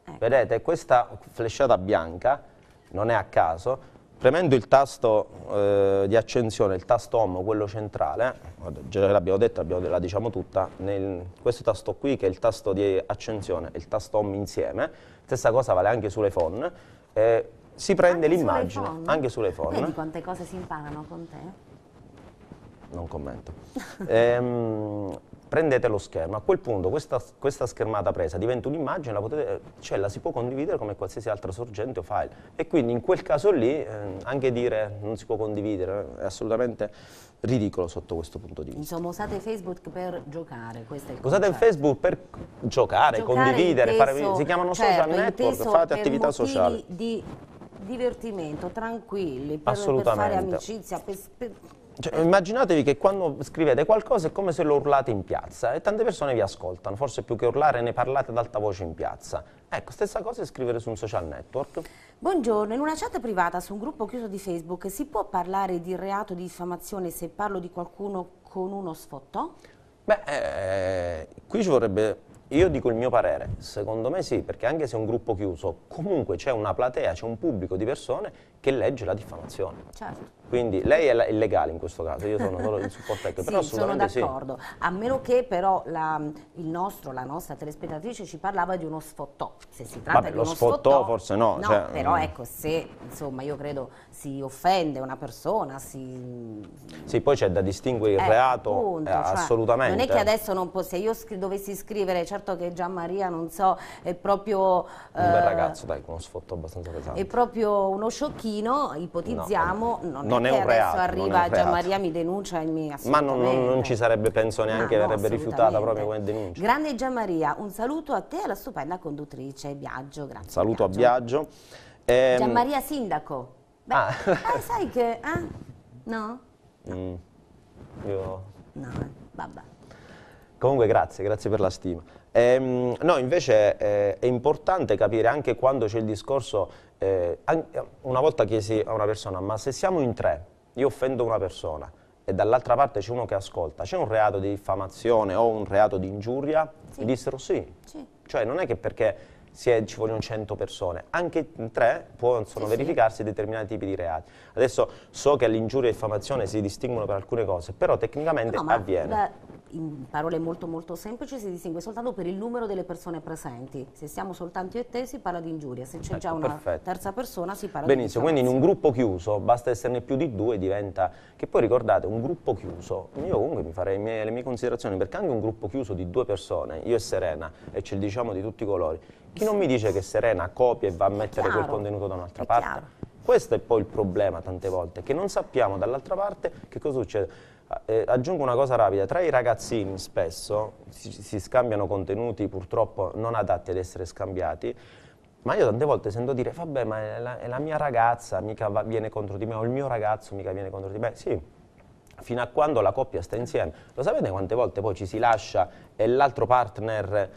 Ecco. Vedete, questa flesciata bianca, non è a caso, premendo il tasto eh, di accensione, il tasto home, quello centrale, già l'abbiamo detto, abbiamo, la diciamo tutta, nel, questo tasto qui che è il tasto di accensione e il tasto home insieme, stessa cosa vale anche sull'iPhone, eh, si prende l'immagine anche sulle sull'iPhone. Vedi quante cose si imparano con te? Non commento. ehm, prendete lo schermo, a quel punto questa, questa schermata presa diventa un'immagine, la, cioè la si può condividere come qualsiasi altra sorgente o file e quindi in quel caso lì eh, anche dire non si può condividere è assolutamente ridicolo sotto questo punto di vista. Insomma usate Facebook per giocare, questo è il Usate concetto. Facebook per giocare, giocare condividere, inteso, fare, si chiamano certo, social network, fate attività sociali. Di divertimento, tranquilli, per, per fare amicizia, per, per... Cioè, immaginatevi che quando scrivete qualcosa è come se lo urlate in piazza e tante persone vi ascoltano, forse più che urlare ne parlate ad alta voce in piazza. Ecco, stessa cosa è scrivere su un social network. Buongiorno, in una chat privata su un gruppo chiuso di Facebook si può parlare di reato di diffamazione se parlo di qualcuno con uno sfotto? Beh, eh, qui ci vorrebbe io dico il mio parere, secondo me sì, perché anche se è un gruppo chiuso, comunque c'è una platea, c'è un pubblico di persone che legge la diffamazione. Certo. Quindi lei è illegale in questo caso, io sono solo il supporto tecnico, sì, sono d'accordo, sì. a meno che però la, nostro, la, nostra telespettatrice ci parlava di uno sfottò, se si tratta Vabbè, di uno sfottò, sfottò forse no. no cioè, però mm. ecco, se insomma io credo si offende una persona, si... Sì, poi c'è da distinguere il eh, reato, appunto, eh, cioè, assolutamente. Non è che adesso non posso, se io scri dovessi scrivere, certo che Gian Maria, non so, è proprio... Un eh, bel ragazzo, dai, con uno sfottò abbastanza pesante. È proprio uno sciocchino Martino, ipotizziamo, no, non, non, è, è un reato, arriva Gian Maria mi denuncia e mi Ma non, non, non, ci sarebbe, penso, neanche no, verrebbe rifiutata proprio come denuncia. Grande Gian Maria, un saluto a te e alla stupenda conduttrice Biagio, grazie. Saluto a Biagio. Eh, Gian Maria Sindaco. Beh, ah. eh, sai che... Eh? Ah, no? no. Mm. Io... No, vabbè. Comunque grazie, grazie per la stima. Ehm, no, invece eh, è importante capire anche quando c'è il discorso eh, una volta chiesi a una persona, ma se siamo in tre, io offendo una persona e dall'altra parte c'è uno che ascolta, c'è un reato di diffamazione o un reato di ingiuria? Sì. Mi dissero sì. sì. Cioè non è che perché è, ci vogliono 100 persone, anche in tre possono sì, verificarsi determinati tipi di reati. Adesso so che l'ingiuria e l'infamazione si distinguono per alcune cose, però tecnicamente no, avviene. Da, in parole molto molto semplici si distingue soltanto per il numero delle persone presenti. Se siamo soltanto io e te si parla di ingiuria, se c'è ecco, già una perfetto. terza persona si parla Benissimo, di ingiuria. Benissimo, quindi in un gruppo chiuso basta esserne più di due diventa, che poi ricordate un gruppo chiuso, io comunque mi farei mie, le mie considerazioni perché anche un gruppo chiuso di due persone, io e Serena e ce li diciamo di tutti i colori, chi non mi dice che Serena copia e va a mettere quel contenuto da un'altra parte? Chiaro. Questo è poi il problema tante volte, che non sappiamo dall'altra parte che cosa succede eh, aggiungo una cosa rapida, tra i ragazzini spesso si, si, scambiano contenuti purtroppo non adatti ad essere scambiati, ma io tante volte sento dire, vabbè ma è la, è la mia ragazza mica va, viene contro di me, o il mio ragazzo mica viene contro di me, sì, fino a quando la coppia sta insieme. Lo sapete quante volte poi ci si lascia e l'altro partner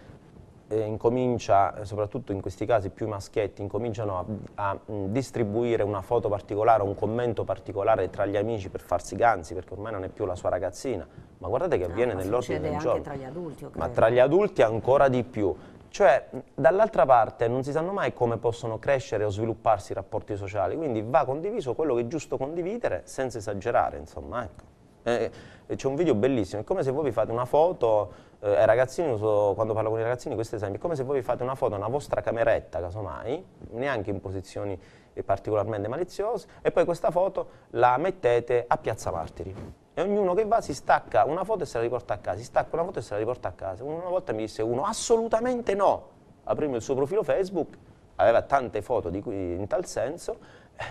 eh, incomincia, soprattutto in questi casi più maschietti, incominciano a, a mm, distribuire una foto particolare, un commento particolare tra gli amici per farsi ganzi, perché ormai non è più la sua ragazzina. Ma guardate che avviene ah, nell'ordine del giorno. anche Tra gli adulti, ma tra gli adulti ancora di più. Cioè, mm, dall'altra parte non si sanno mai come possono crescere o svilupparsi i rapporti sociali, quindi va condiviso quello che è giusto condividere senza esagerare, insomma, ecco. eh, c'è un video bellissimo, è come se voi vi fate una foto, eh, ai eh, ragazzini uso, quando parlo con i ragazzini questo esempio, è come se voi vi fate una foto nella vostra cameretta, casomai, neanche in posizioni particolarmente maliziose, e poi questa foto la mettete a Piazza Martiri. E ognuno che va si stacca una foto e se la riporta a casa, si stacca una foto e se la riporta a casa. Una volta mi disse uno, assolutamente no, aprimo il suo profilo Facebook, aveva tante foto di cui, in tal senso,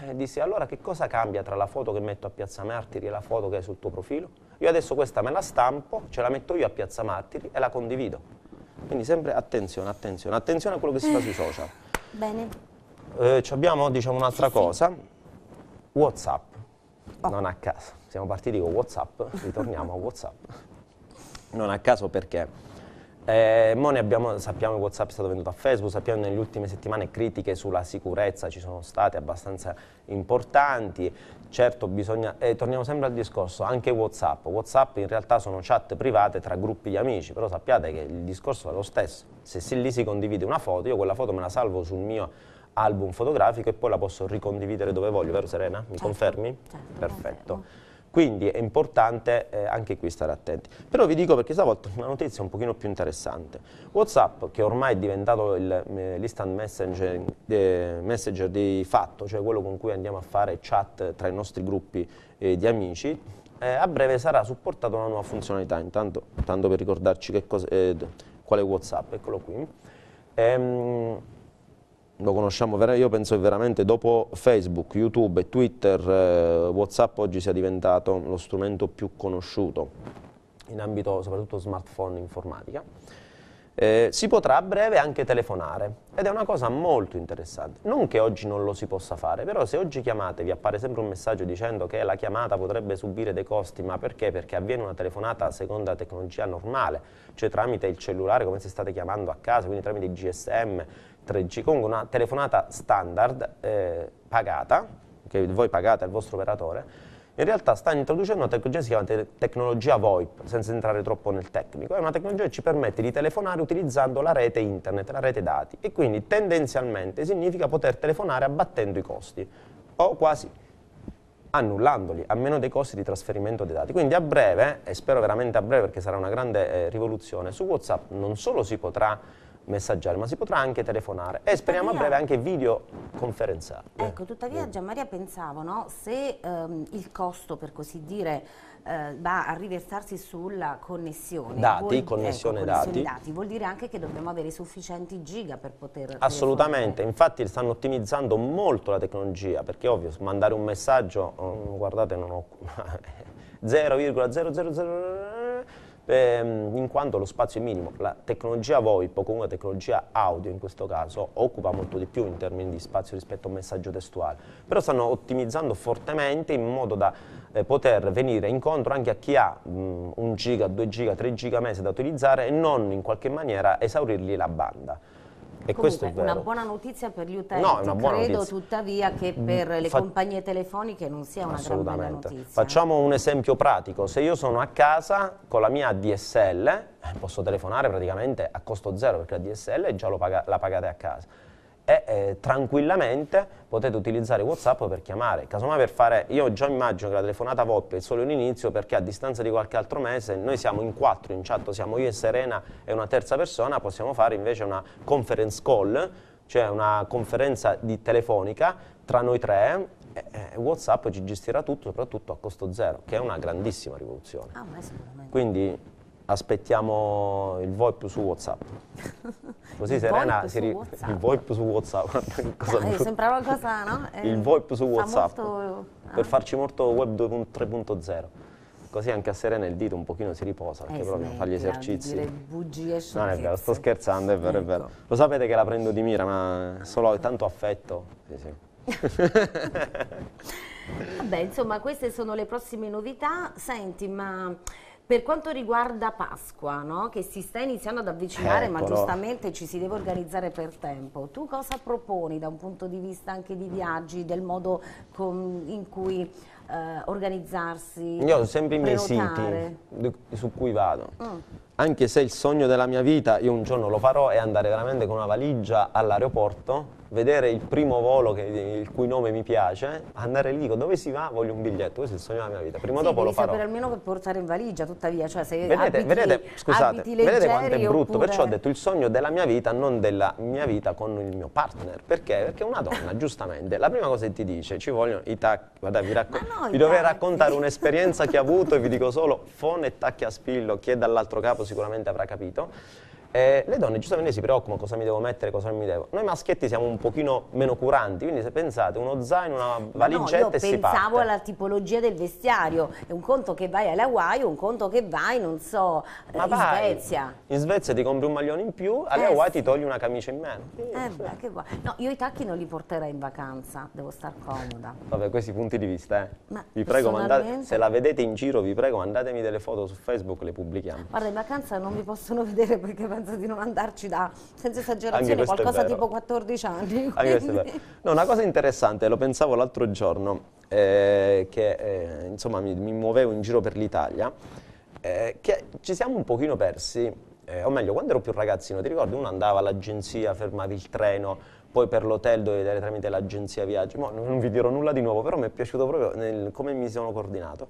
e disse allora che cosa cambia tra la foto che metto a Piazza Martiri e la foto che hai sul tuo profilo? Io adesso questa me la stampo, ce la metto io a Piazza Martiri e la condivido. Quindi sempre attenzione, attenzione, attenzione a quello che si fa sui social. Bene. Eh, abbiamo diciamo, un'altra sì, cosa, sì. Whatsapp, oh. non a caso, siamo partiti con Whatsapp, ritorniamo a Whatsapp, non a caso perché eh, abbiamo, sappiamo che Whatsapp è stato venduto a Facebook, sappiamo che nelle ultime settimane critiche sulla sicurezza ci sono state abbastanza importanti, Certo, bisogna, e eh, torniamo sempre al discorso, anche Whatsapp. Whatsapp in realtà sono chat private tra gruppi di amici, però sappiate che il discorso è lo stesso. Se lì si condivide una foto, io quella foto me la salvo sul mio album fotografico e poi la posso ricondividere dove voglio, vero Serena? Mi certo. confermi? Certo, Perfetto. Quindi è importante eh, anche qui stare attenti. Però vi dico perché stavolta una notizia un pochino più interessante. Whatsapp, che ormai è diventato eh, l'instant messenger, eh, messenger, di fatto, cioè quello con cui andiamo a fare chat tra i nostri gruppi eh, di amici, eh, a breve sarà supportato una nuova funzionalità. Intanto, tanto per ricordarci cosa, qual è Whatsapp, eccolo qui. Ehm, lo conosciamo, io penso che veramente dopo Facebook, YouTube e Twitter, eh, Whatsapp oggi sia diventato lo strumento più conosciuto in ambito soprattutto smartphone informatica. Eh, si potrà a breve anche telefonare ed è una cosa molto interessante. Non che oggi non lo si possa fare, però se oggi chiamate vi appare sempre un messaggio dicendo che la chiamata potrebbe subire dei costi, ma perché? Perché avviene una telefonata secondo la tecnologia normale, cioè tramite il cellulare come se state chiamando a casa, quindi tramite il GSM, 3G, comunque una telefonata standard eh, pagata, che voi pagate al vostro operatore, in realtà sta introducendo una tecnologia che si chiama te tecnologia VoIP, senza entrare troppo nel tecnico. È una tecnologia che ci permette di telefonare utilizzando la rete internet, la rete dati, e quindi tendenzialmente significa poter telefonare abbattendo i costi, o quasi annullandoli, a meno dei costi di trasferimento dei dati. Quindi a breve, e spero veramente a breve perché sarà una grande eh, rivoluzione, su WhatsApp non solo si potrà messaggiare, ma si potrà anche telefonare e speriamo tuttavia, a breve anche videoconferenzare. Ecco, tuttavia Gianmaria pensavo, no, se ehm, il costo per così dire eh, va a riversarsi sulla connessione, dati, vuol, connessione, ecco, dati. dati. vuol dire anche che dobbiamo avere sufficienti giga per poter... Assolutamente, telefonare. infatti stanno ottimizzando molto la tecnologia, perché ovvio mandare un messaggio, oh, guardate non ho... 0,000 Ehm, in quanto lo spazio è minimo. La tecnologia VoIP, o comunque la tecnologia audio in questo caso, occupa molto di più in termini di spazio rispetto a un messaggio testuale, però stanno ottimizzando fortemente in modo da eh, poter venire incontro anche a chi ha mh, 1 giga, due giga, tre giga mese da utilizzare e non in qualche maniera esaurirgli la banda. E Comunque, questo è una buona notizia per gli utenti, no, credo notizia. tuttavia che mm, per le Fa... compagnie telefoniche non sia una gran bella notizia. Facciamo un esempio pratico, se io sono a casa con la mia DSL, eh, posso telefonare praticamente a costo zero perché la DSL già paga, la pagate a casa, e eh, tranquillamente potete utilizzare Whatsapp per chiamare. Casomai per fare, io già immagino che la telefonata VOP è solo un inizio perché a distanza di qualche altro mese noi siamo in quattro in chat, siamo io e Serena e una terza persona, possiamo fare invece una conference call, cioè una conferenza di telefonica tra noi tre e WhatsApp ci gestirà tutto, soprattutto a costo zero, che è una grandissima rivoluzione. Ah, ma è Quindi aspettiamo il VoIP su WhatsApp. Così il Serena si ri- il VoIP su WhatsApp. cosa eh, sembrava una cosa, no? Eh, il VoIP su WhatsApp. Molto, per ah. farci molto web 2.3.0. Così anche a Serena il dito un pochino si riposa perché eh, proprio fa gli esercizi. Dire bugie non è vero, sto scherzando, è vero, ecco. è vero. Lo sapete che la prendo di mira, ma solo tanto affetto. Sì, sì. Vabbè, insomma, queste sono le prossime novità. Senti, ma per quanto riguarda Pasqua, no? che si sta iniziando ad avvicinare, Eccolo. ma ecco, giustamente ci si deve organizzare per tempo, tu cosa proponi da un punto di vista anche di viaggi, del modo con, in cui eh, organizzarsi? Io ho sempre i miei siti su cui vado. Mm. Anche se il sogno della mia vita, io un giorno lo farò, è andare veramente con una valigia all'aeroporto vedere il primo volo che, il cui nome mi piace, andare lì, dico dove si va? Voglio un biglietto, questo è il sogno della mia vita. Prima o dopo lo farò. Per almeno per portare in valigia, tuttavia, cioè se vedete, abiti, vedete, scusate, leggeri, vedete quanto è brutto, oppure... perciò ho detto il sogno della mia vita, non della mia vita con il mio partner, perché? Perché una donna, giustamente, la prima cosa che ti dice, ci vogliono i tacchi, guarda, vi, racco- no, vi dovrei raccontare un'esperienza che ho avuto e vi dico solo, fone e tacchi a spillo, chi è dall'altro capo sicuramente avrà capito eh, le donne giustamente si preoccupano cosa mi devo mettere, cosa non mi devo. Noi maschietti siamo un pochino meno curanti, quindi se pensate uno zaino, una valigetta no, e si parte. pensavo alla tipologia del vestiario, è un conto che vai alle Hawaii, un conto che vai, non so, eh, Ma in vai, Svezia. In Svezia ti compri un maglione in più, alle eh, Hawaii sì. ti togli una camicia in meno. Eh, beh, che guai. No, io i tacchi non li porterei in vacanza, devo star comoda. Vabbè, questi punti di vista, eh. Ma vi prego, mandate, se la vedete in giro, vi prego, mandatemi delle foto su Facebook, le pubblichiamo. Guarda, in vacanza non mi possono vedere perché vado penso di non andarci da, senza esagerazione, qualcosa tipo 14 anni. No, una cosa interessante, lo pensavo l'altro giorno, eh, che eh, insomma mi, mi, muovevo in giro per l'Italia, eh, che ci siamo un pochino persi, eh, o meglio, quando ero più ragazzino, ti ricordi, uno andava all'agenzia, fermavi il treno, poi per l'hotel dovevi dare tramite l'agenzia viaggi, Mo non vi dirò nulla di nuovo, però mi è piaciuto proprio nel, come mi sono coordinato.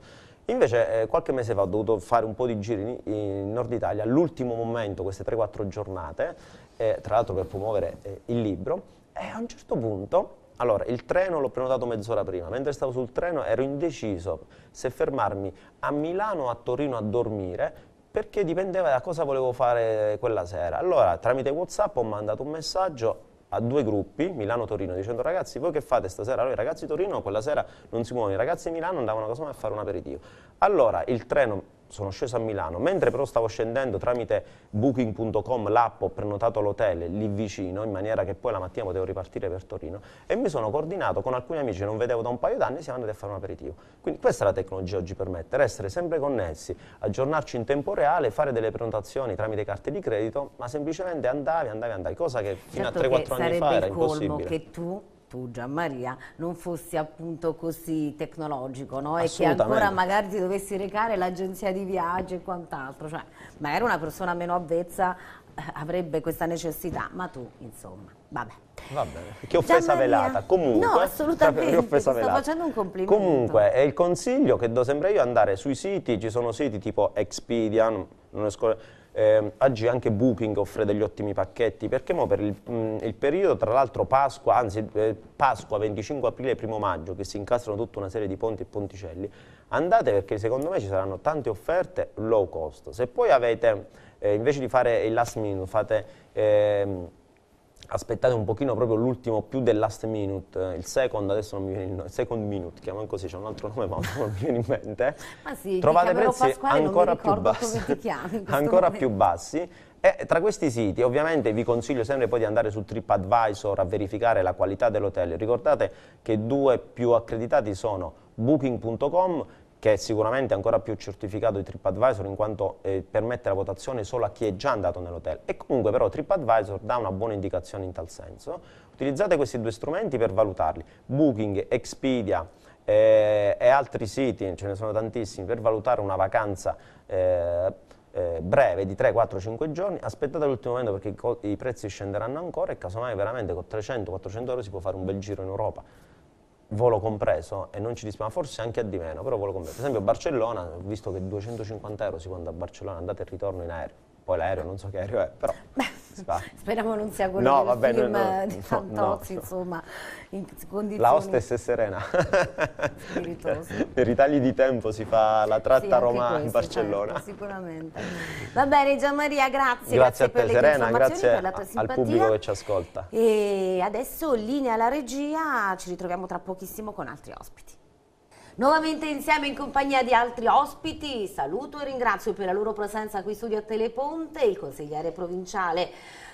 Invece eh, qualche mese fa ho dovuto fare un po' di giri in, in Nord Italia, all'ultimo momento, queste 3-4 giornate, eh, tra l'altro per promuovere eh, il libro, e a un certo punto, allora, il treno l'ho prenotato mezz'ora prima, mentre stavo sul treno ero indeciso se fermarmi a Milano o a Torino a dormire, perché dipendeva da cosa volevo fare quella sera. Allora, tramite WhatsApp ho mandato un messaggio a due gruppi, Milano-Torino, dicendo ragazzi voi che fate stasera? Allora, i ragazzi Torino quella sera non si muovono, i ragazzi Milano andavano casomai a fare un aperitivo. Allora il treno sono sceso a Milano, mentre però stavo scendendo tramite booking.com, l'app, ho prenotato l'hotel lì vicino, in maniera che poi la mattina potevo ripartire per Torino, e mi sono coordinato con alcuni amici che non vedevo da un paio d'anni, siamo andati a fare un aperitivo. Quindi questa è la tecnologia oggi permette, essere sempre connessi, aggiornarci in tempo reale, fare delle prenotazioni tramite carte di credito, ma semplicemente andavi, andavi, andavi, cosa che fino certo a 3-4 anni fa era impossibile. Che tu tu Gianmaria non fossi appunto così tecnologico no? e che ancora magari ti dovessi recare l'agenzia di viaggio e quant'altro, cioè, era una persona meno avvezza eh, avrebbe questa necessità, ma tu insomma, vabbè. Va che offesa Gianmaria. velata, comunque. No, assolutamente, ti sto velata. facendo un complimento. Comunque, è il consiglio che do sempre io andare sui siti, ci sono siti tipo Expedia, non, non esco eh, oggi anche Booking offre degli ottimi pacchetti, perché mo per il, mh, il periodo tra l'altro Pasqua, anzi eh, Pasqua 25 aprile e 1 maggio, che si incastrano tutta una serie di ponti e ponticelli, andate perché secondo me ci saranno tante offerte low cost. Se poi avete, eh, invece di fare il last minute, fate... Ehm, aspettate un pochino proprio l'ultimo più del last minute, eh, il second adesso non mi viene il nome, second minute, chiamano così, c'è un altro nome ma non mi viene in mente. ma sì, Trovate prezzi Pasquale, ancora più bassi. ancora momento. più bassi. E tra questi siti ovviamente vi consiglio sempre poi di andare su TripAdvisor a verificare la qualità dell'hotel. Ricordate che due più accreditati sono booking.com che è sicuramente ancora più certificato di TripAdvisor in quanto eh, permette la votazione solo a chi è già andato nell'hotel e comunque però TripAdvisor dà una buona indicazione in tal senso. Utilizzate questi due strumenti per valutarli, Booking, Expedia eh, e altri siti, ce ne sono tantissimi, per valutare una vacanza eh, eh breve di 3, 4, 5 giorni, aspettate l'ultimo momento perché i, i prezzi scenderanno ancora e casomai veramente con 300-400 euro si può fare un bel giro in Europa volo compreso e non ci dispiace, forse anche a di meno, però volo compreso. Per esempio Barcellona, visto che 250 euro si conta a Barcellona, andate e ritorno in aereo, poi l'aereo non so che aereo è, però... Beh soddisfatti. Speriamo non sia quello no, vabbè, film no, eh, di Fantozzi, no, insomma, in condizioni... La hostess è serena. Spiritosa. per i tagli di tempo si fa la tratta sì, Roma-Barcellona. Certo, sicuramente. Va bene Gianmaria, grazie. Grazie, grazie a te Serena, grazie per la tua simpatia. al pubblico che ci ascolta. E adesso linea alla regia, ci ritroviamo tra pochissimo con altri ospiti. Nuovamente insieme in compagnia di altri ospiti saluto e ringrazio per la loro presenza qui studio a Teleponte il consigliere provinciale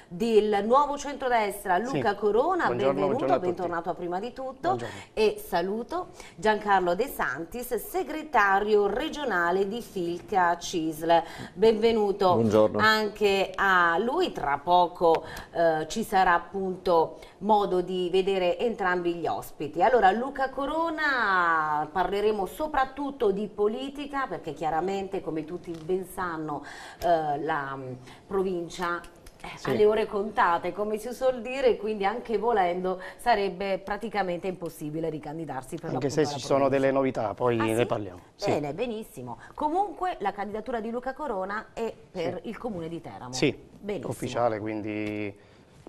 del nuovo centrodestra Luca sì. Corona, buongiorno, benvenuto, buongiorno bentornato a prima di tutto buongiorno. e saluto Giancarlo De Santis, segretario regionale di Filca Cisl. Benvenuto anche a lui, tra poco eh, ci sarà appunto modo di vedere entrambi gli ospiti. Allora Luca Corona parleremo soprattutto di politica perché chiaramente come tutti ben sanno eh, la mm, provincia sì. alle ore contate, come si suol dire, quindi anche volendo sarebbe praticamente impossibile ricandidarsi per Anche se ci sono delle novità, poi ah, ne sì? parliamo. Bene, sì. benissimo. Comunque la candidatura di Luca Corona è per il comune di Teramo. Sì, Benissimo. ufficiale, quindi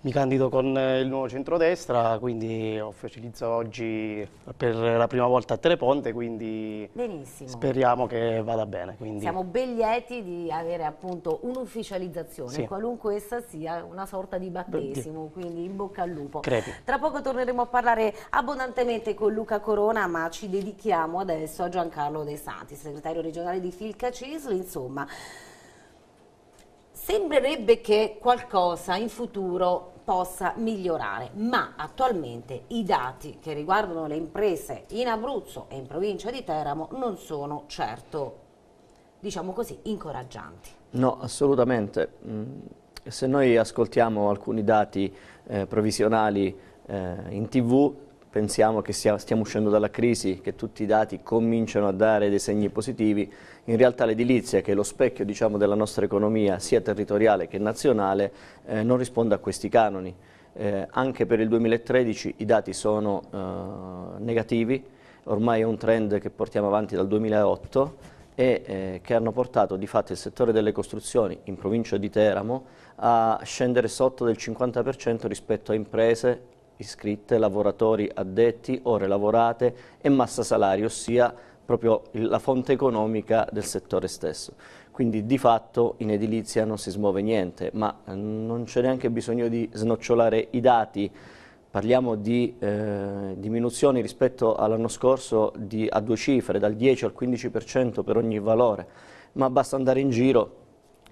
mi candido con eh, il nuovo centrodestra, quindi ufficializzo oggi per la prima volta a Teleponte, quindi Benissimo. speriamo che vada bene. Quindi. Siamo ben lieti di avere appunto un'ufficializzazione, sì. qualunque essa sia, una sorta di battesimo, quindi in bocca al lupo. Crepi. Tra poco torneremo a parlare abbondantemente con Luca Corona, ma ci dedichiamo adesso a Giancarlo De Santi, segretario regionale di Filca Cisl, insomma... Sembrerebbe che qualcosa in futuro possa migliorare, ma attualmente i dati che riguardano le imprese in Abruzzo e in provincia di Teramo non sono certo, diciamo così, incoraggianti. No, assolutamente. Mm, se noi ascoltiamo alcuni dati eh, provvisionali eh, in tv, pensiamo che stia, stiamo uscendo dalla crisi, che tutti i dati cominciano a dare dei segni positivi, in realtà l'edilizia, che è lo specchio diciamo, della nostra economia sia territoriale che nazionale, eh, non risponde a questi canoni. Eh, anche per il 2013 i dati sono eh, negativi, ormai è un trend che portiamo avanti dal 2008 e eh, che hanno portato di fatto il settore delle costruzioni in provincia di Teramo a scendere sotto del 50% rispetto a imprese iscritte, lavoratori addetti, ore lavorate e massa salari, ossia proprio la fonte economica del settore stesso. Quindi di fatto in edilizia non si smuove niente, ma eh, non c'è neanche bisogno di snocciolare i dati. Parliamo di eh, diminuzioni rispetto all'anno scorso di, a due cifre, dal 10 al 15% per ogni valore, ma basta andare in giro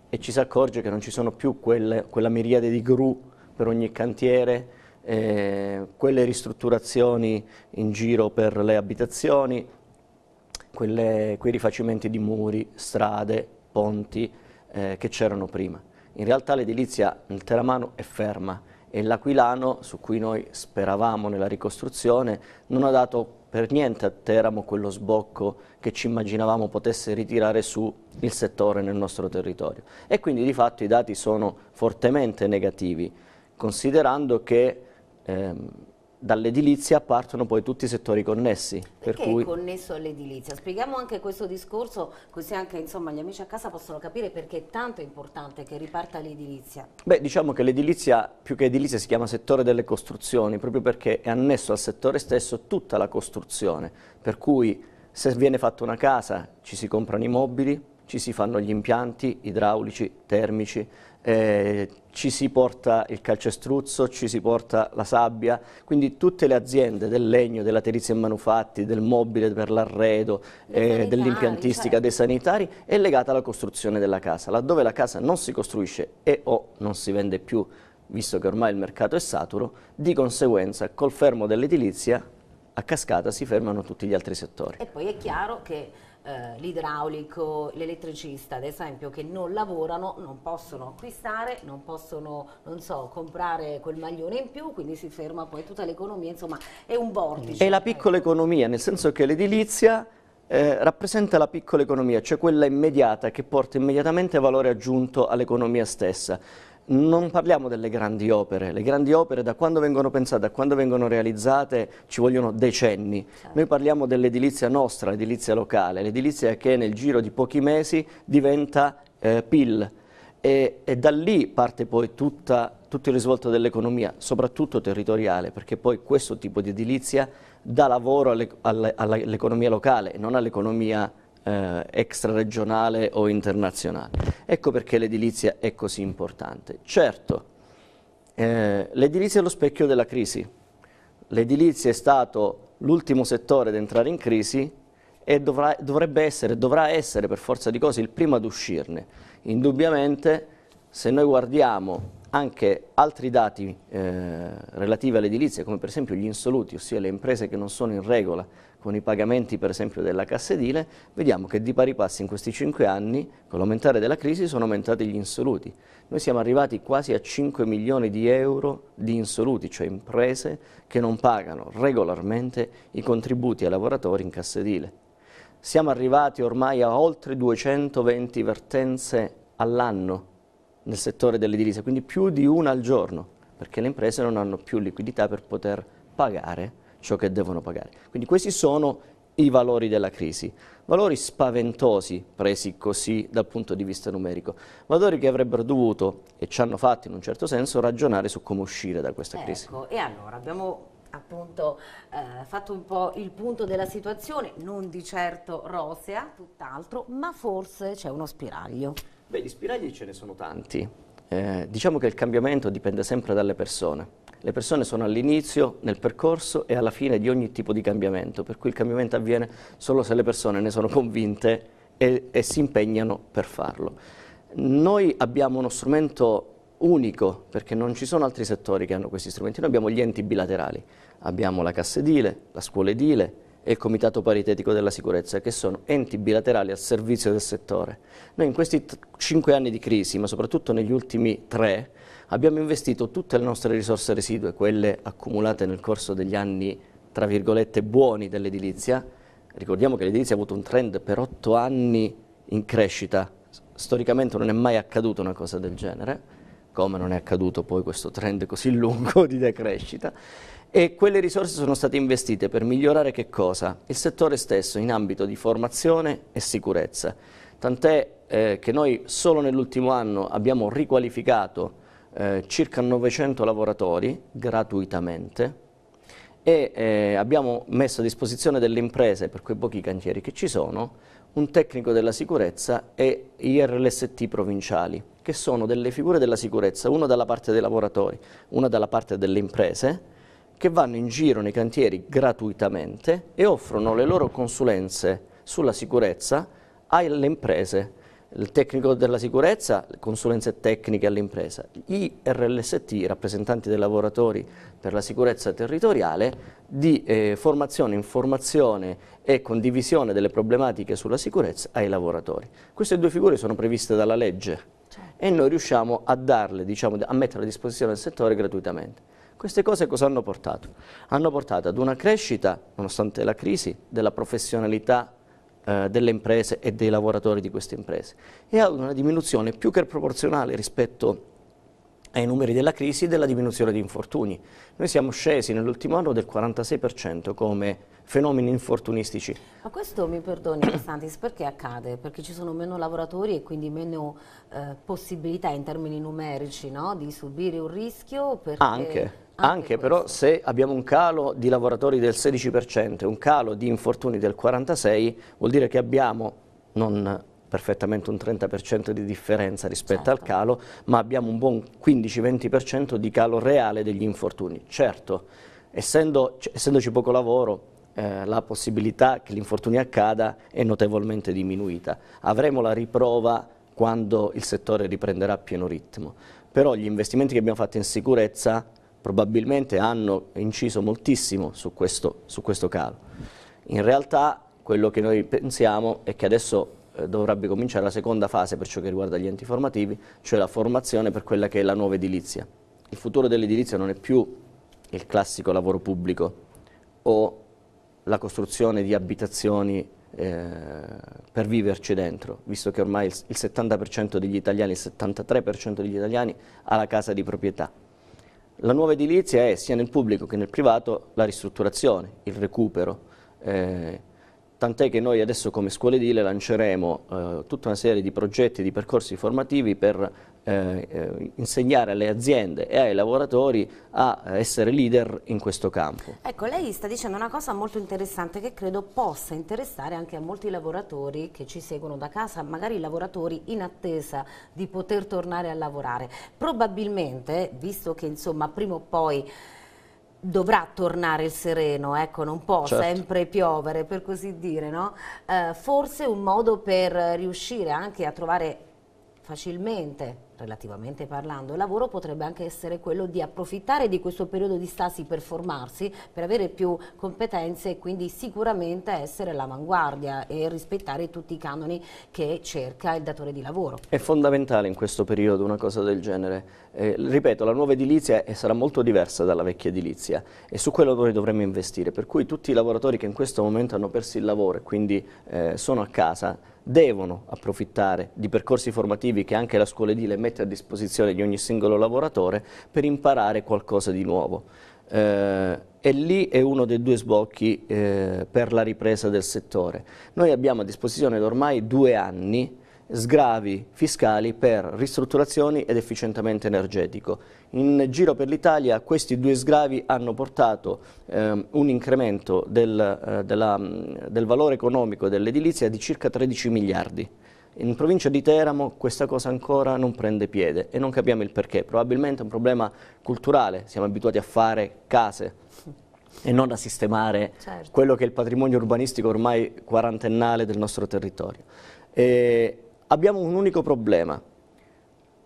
e ci si accorge che non ci sono più quelle, quella miriade di gru per ogni cantiere, eh, quelle ristrutturazioni in giro per le abitazioni, quelle, quei rifacimenti di muri, strade, ponti eh, che c'erano prima. In realtà l'edilizia nel Teramano è ferma e l'Aquilano, su cui noi speravamo nella ricostruzione, non ha dato per niente a Teramo quello sbocco che ci immaginavamo potesse ritirare su il settore nel nostro territorio. E quindi di fatto i dati sono fortemente negativi, considerando che ehm, dall'edilizia partono poi tutti i settori connessi. Perché per cui... è connesso all'edilizia? Spieghiamo anche questo discorso, così anche insomma, gli amici a casa possono capire perché è tanto importante che riparta l'edilizia. Beh, diciamo che l'edilizia, più che edilizia, si chiama settore delle costruzioni, proprio perché è annesso al settore stesso tutta la costruzione, per cui se viene fatta una casa ci si comprano i mobili, ci si fanno gli impianti idraulici, termici, eh, ci si porta il calcestruzzo, ci si porta la sabbia, quindi tutte le aziende del legno, della terizia e manufatti, del mobile per l'arredo, eh, dell'impiantistica, cioè. dei sanitari, è legata alla costruzione della casa. Laddove la casa non si costruisce e o non si vende più, visto che ormai il mercato è saturo, di conseguenza col fermo dell'edilizia a cascata si fermano tutti gli altri settori. E poi è chiaro che eh, l'idraulico, l'elettricista ad esempio che non lavorano non possono acquistare, non possono non so, comprare quel maglione in più, quindi si ferma poi tutta l'economia, insomma è un vortice. È la piccola economia, nel senso che l'edilizia eh, rappresenta la piccola economia, cioè quella immediata che porta immediatamente valore aggiunto all'economia stessa non parliamo delle grandi opere, le grandi opere da quando vengono pensate, da quando vengono realizzate ci vogliono decenni, certo. noi parliamo dell'edilizia nostra, l'edilizia locale, l'edilizia che nel giro di pochi mesi diventa eh, PIL e, e, da lì parte poi tutta, tutto il risvolto dell'economia, soprattutto territoriale, perché poi questo tipo di edilizia dà lavoro all'economia all locale e non all'economia nazionale eh, extraregionale o internazionale. Ecco perché l'edilizia è così importante. Certo, eh, l'edilizia è lo specchio della crisi. L'edilizia è stato l'ultimo settore ad entrare in crisi e dovrà, dovrebbe essere, dovrà essere per forza di cose il primo ad uscirne. Indubbiamente, se noi guardiamo anche altri dati eh, relativi all'edilizia, come per esempio gli insoluti, ossia le imprese che non sono in regola con i pagamenti per esempio della cassa edile, vediamo che di pari passi in questi cinque anni, con l'aumentare della crisi, sono aumentati gli insoluti. Noi siamo arrivati quasi a 5 milioni di euro di insoluti, cioè imprese che non pagano regolarmente i contributi ai lavoratori in cassa edile. Siamo arrivati ormai a oltre 220 vertenze all'anno nel settore dell'edilizia, quindi più di una al giorno, perché le imprese non hanno più liquidità per poter pagare ciò che devono pagare. Quindi questi sono i valori della crisi, valori spaventosi presi così dal punto di vista numerico, valori che avrebbero dovuto, e ci hanno fatto in un certo senso, ragionare su come uscire da questa ecco, crisi. Ecco, e allora abbiamo appunto eh, fatto un po' il punto della situazione, non di certo rosea, tutt'altro, ma forse c'è uno spiraglio. Beh, di spiragli ce ne sono tanti. Eh, diciamo che il cambiamento dipende sempre dalle persone. Le persone sono all'inizio, nel percorso e alla fine di ogni tipo di cambiamento, per cui il cambiamento avviene solo se le persone ne sono convinte e, e si impegnano per farlo. Noi abbiamo uno strumento unico, perché non ci sono altri settori che hanno questi strumenti, noi abbiamo gli enti bilaterali, abbiamo la cassa edile, la scuola edile, e il Comitato Paritetico della Sicurezza, che sono enti bilaterali al servizio del settore. Noi in questi cinque anni di crisi, ma soprattutto negli ultimi tre, abbiamo investito tutte le nostre risorse residue, quelle accumulate nel corso degli anni, tra virgolette, buoni dell'edilizia. Ricordiamo che l'edilizia ha avuto un trend per otto anni in crescita. Storicamente non è mai accaduta una cosa del genere, come non è accaduto poi questo trend così lungo di decrescita e quelle risorse sono state investite per migliorare che cosa? Il settore stesso in ambito di formazione e sicurezza. Tant'è eh, che noi solo nell'ultimo anno abbiamo riqualificato eh, circa 900 lavoratori gratuitamente e eh, abbiamo messo a disposizione delle imprese, per quei pochi cantieri che ci sono, un tecnico della sicurezza e i RLST provinciali, che sono delle figure della sicurezza, una dalla parte dei lavoratori, una dalla parte delle imprese, che vanno in giro nei cantieri gratuitamente e offrono le loro consulenze sulla sicurezza alle imprese. Il tecnico della sicurezza, consulenze tecniche all'impresa. I RLST, i rappresentanti dei lavoratori per la sicurezza territoriale, di eh, formazione, informazione e condivisione delle problematiche sulla sicurezza ai lavoratori. Queste due figure sono previste dalla legge certo. e noi riusciamo a darle, diciamo, a mettere a disposizione del settore gratuitamente. Queste cose cosa hanno portato? Hanno portato ad una crescita, nonostante la crisi, della professionalità eh, delle imprese e dei lavoratori di queste imprese e ad una diminuzione più che proporzionale rispetto ai numeri della crisi e della diminuzione di infortuni. Noi siamo scesi nell'ultimo anno del 46% come fenomeni infortunistici. Ma questo, mi perdoni Costantis, perché accade? Perché ci sono meno lavoratori e quindi meno eh, possibilità in termini numerici no? di subire un rischio? Perché... Anche anche, Anche però se abbiamo un calo di lavoratori del 16%, un calo di infortuni del 46%, vuol dire che abbiamo non perfettamente un 30% di differenza rispetto certo. al calo, ma abbiamo un buon 15-20% di calo reale degli infortuni. Certo, essendo, essendoci poco lavoro, eh, la possibilità che l'infortunio accada è notevolmente diminuita. Avremo la riprova quando il settore riprenderà a pieno ritmo. Però gli investimenti che abbiamo fatto in sicurezza probabilmente hanno inciso moltissimo su questo, su questo calo. In realtà quello che noi pensiamo è che adesso eh, dovrebbe cominciare la seconda fase per ciò che riguarda gli enti formativi, cioè la formazione per quella che è la nuova edilizia. Il futuro dell'edilizia non è più il classico lavoro pubblico o la costruzione di abitazioni eh, per viverci dentro, visto che ormai il 70% degli italiani, il 73% degli italiani ha la casa di proprietà. La nuova edilizia è sia nel pubblico che nel privato la ristrutturazione, il recupero, eh, tant'è che noi adesso come scuole edile lanceremo eh, tutta una serie di progetti, di percorsi formativi per eh, eh, insegnare alle aziende e ai lavoratori a essere leader in questo campo. Ecco, lei sta dicendo una cosa molto interessante che credo possa interessare anche a molti lavoratori che ci seguono da casa, magari lavoratori in attesa di poter tornare a lavorare. Probabilmente, visto che insomma prima o poi dovrà tornare il sereno, ecco, non può certo. sempre piovere, per così dire, no? eh, forse un modo per riuscire anche a trovare facilmente relativamente parlando, il lavoro potrebbe anche essere quello di approfittare di questo periodo di stasi per formarsi, per avere più competenze e quindi sicuramente essere all'avanguardia e rispettare tutti i canoni che cerca il datore di lavoro. È fondamentale in questo periodo una cosa del genere, eh, ripeto, la nuova edilizia sarà molto diversa dalla vecchia edilizia e su quello noi dovremmo investire, per cui tutti i lavoratori che in questo momento hanno perso il lavoro e quindi eh, sono a casa devono approfittare di percorsi formativi che anche la scuola edile mette a disposizione di ogni singolo lavoratore per imparare qualcosa di nuovo. Eh, e lì è uno dei due sbocchi eh, per la ripresa del settore. Noi abbiamo a disposizione ormai due anni sgravi fiscali per ristrutturazioni ed efficientamento energetico. In giro per l'Italia questi due sgravi hanno portato eh, un incremento del, eh, della, mm, del valore economico dell'edilizia di circa 13 miliardi. In provincia di Teramo questa cosa ancora non prende piede e non capiamo il perché, probabilmente è un problema culturale, siamo abituati a fare case e non a sistemare certo. quello che è il patrimonio urbanistico ormai quarantennale del nostro territorio. E abbiamo un unico problema.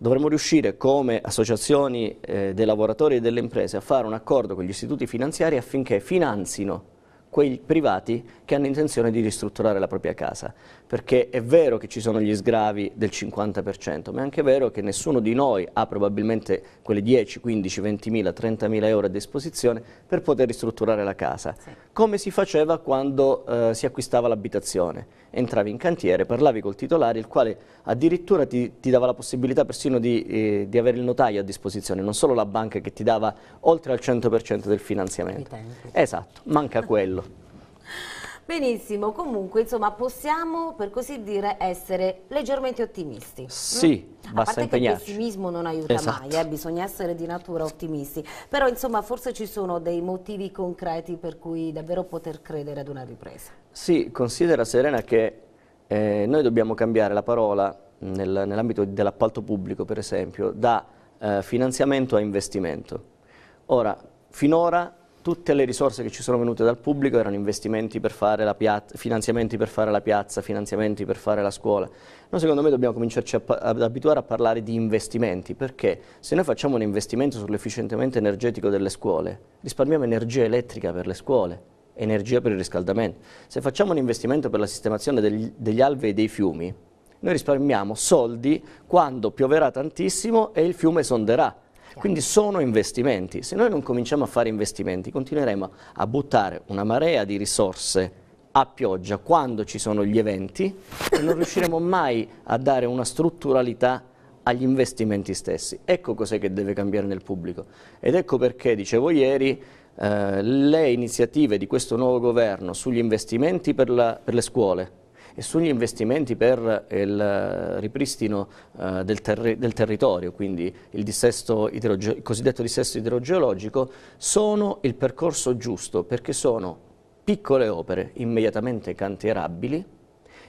Dovremmo riuscire come associazioni eh, dei lavoratori e delle imprese a fare un accordo con gli istituti finanziari affinché finanzino quei privati che hanno intenzione di ristrutturare la propria casa perché è vero che ci sono gli sgravi del 50%, ma è anche vero che nessuno di noi ha probabilmente quelle 10, 15, 20 mila, 30 mila euro a disposizione per poter ristrutturare la casa. Sì. Come si faceva quando eh, si acquistava l'abitazione? Entravi in cantiere, parlavi col titolare, il quale addirittura ti, ti dava la possibilità persino di, eh, di, avere il notaio a disposizione, non solo la banca che ti dava oltre al 100% del finanziamento. Esatto, manca quello. Benissimo, comunque insomma possiamo per così dire essere leggermente ottimisti. Mm? Sì, mm? basta impegnarci. A parte che il pessimismo non aiuta esatto. mai, eh? bisogna essere di natura ottimisti, però insomma forse ci sono dei motivi concreti per cui davvero poter credere ad una ripresa. Sì, considera Serena che eh, noi dobbiamo cambiare la parola nel, nell'ambito dell'appalto pubblico per esempio da eh, finanziamento a investimento. Ora, finora tutte le risorse che ci sono venute dal pubblico erano investimenti per fare la piazza, finanziamenti per fare la piazza, finanziamenti per fare la scuola. Noi secondo me dobbiamo cominciarci ad abituare a parlare di investimenti, perché se noi facciamo un investimento sull'efficientamento energetico delle scuole, risparmiamo energia elettrica per le scuole, energia per il riscaldamento. Se facciamo un investimento per la sistemazione degli, degli alvei e dei fiumi, noi risparmiamo soldi quando pioverà tantissimo e il fiume sonderà quindi sono investimenti. Se noi non cominciamo a fare investimenti continueremo a buttare una marea di risorse a pioggia quando ci sono gli eventi e non riusciremo mai a dare una strutturalità agli investimenti stessi. Ecco cos'è che deve cambiare nel pubblico ed ecco perché, dicevo ieri, eh, le iniziative di questo nuovo governo sugli investimenti per, la, per le scuole, e sugli investimenti per il ripristino eh, del, ter del territorio, quindi il, dissesto il cosiddetto dissesto idrogeologico, sono il percorso giusto perché sono piccole opere immediatamente cantierabili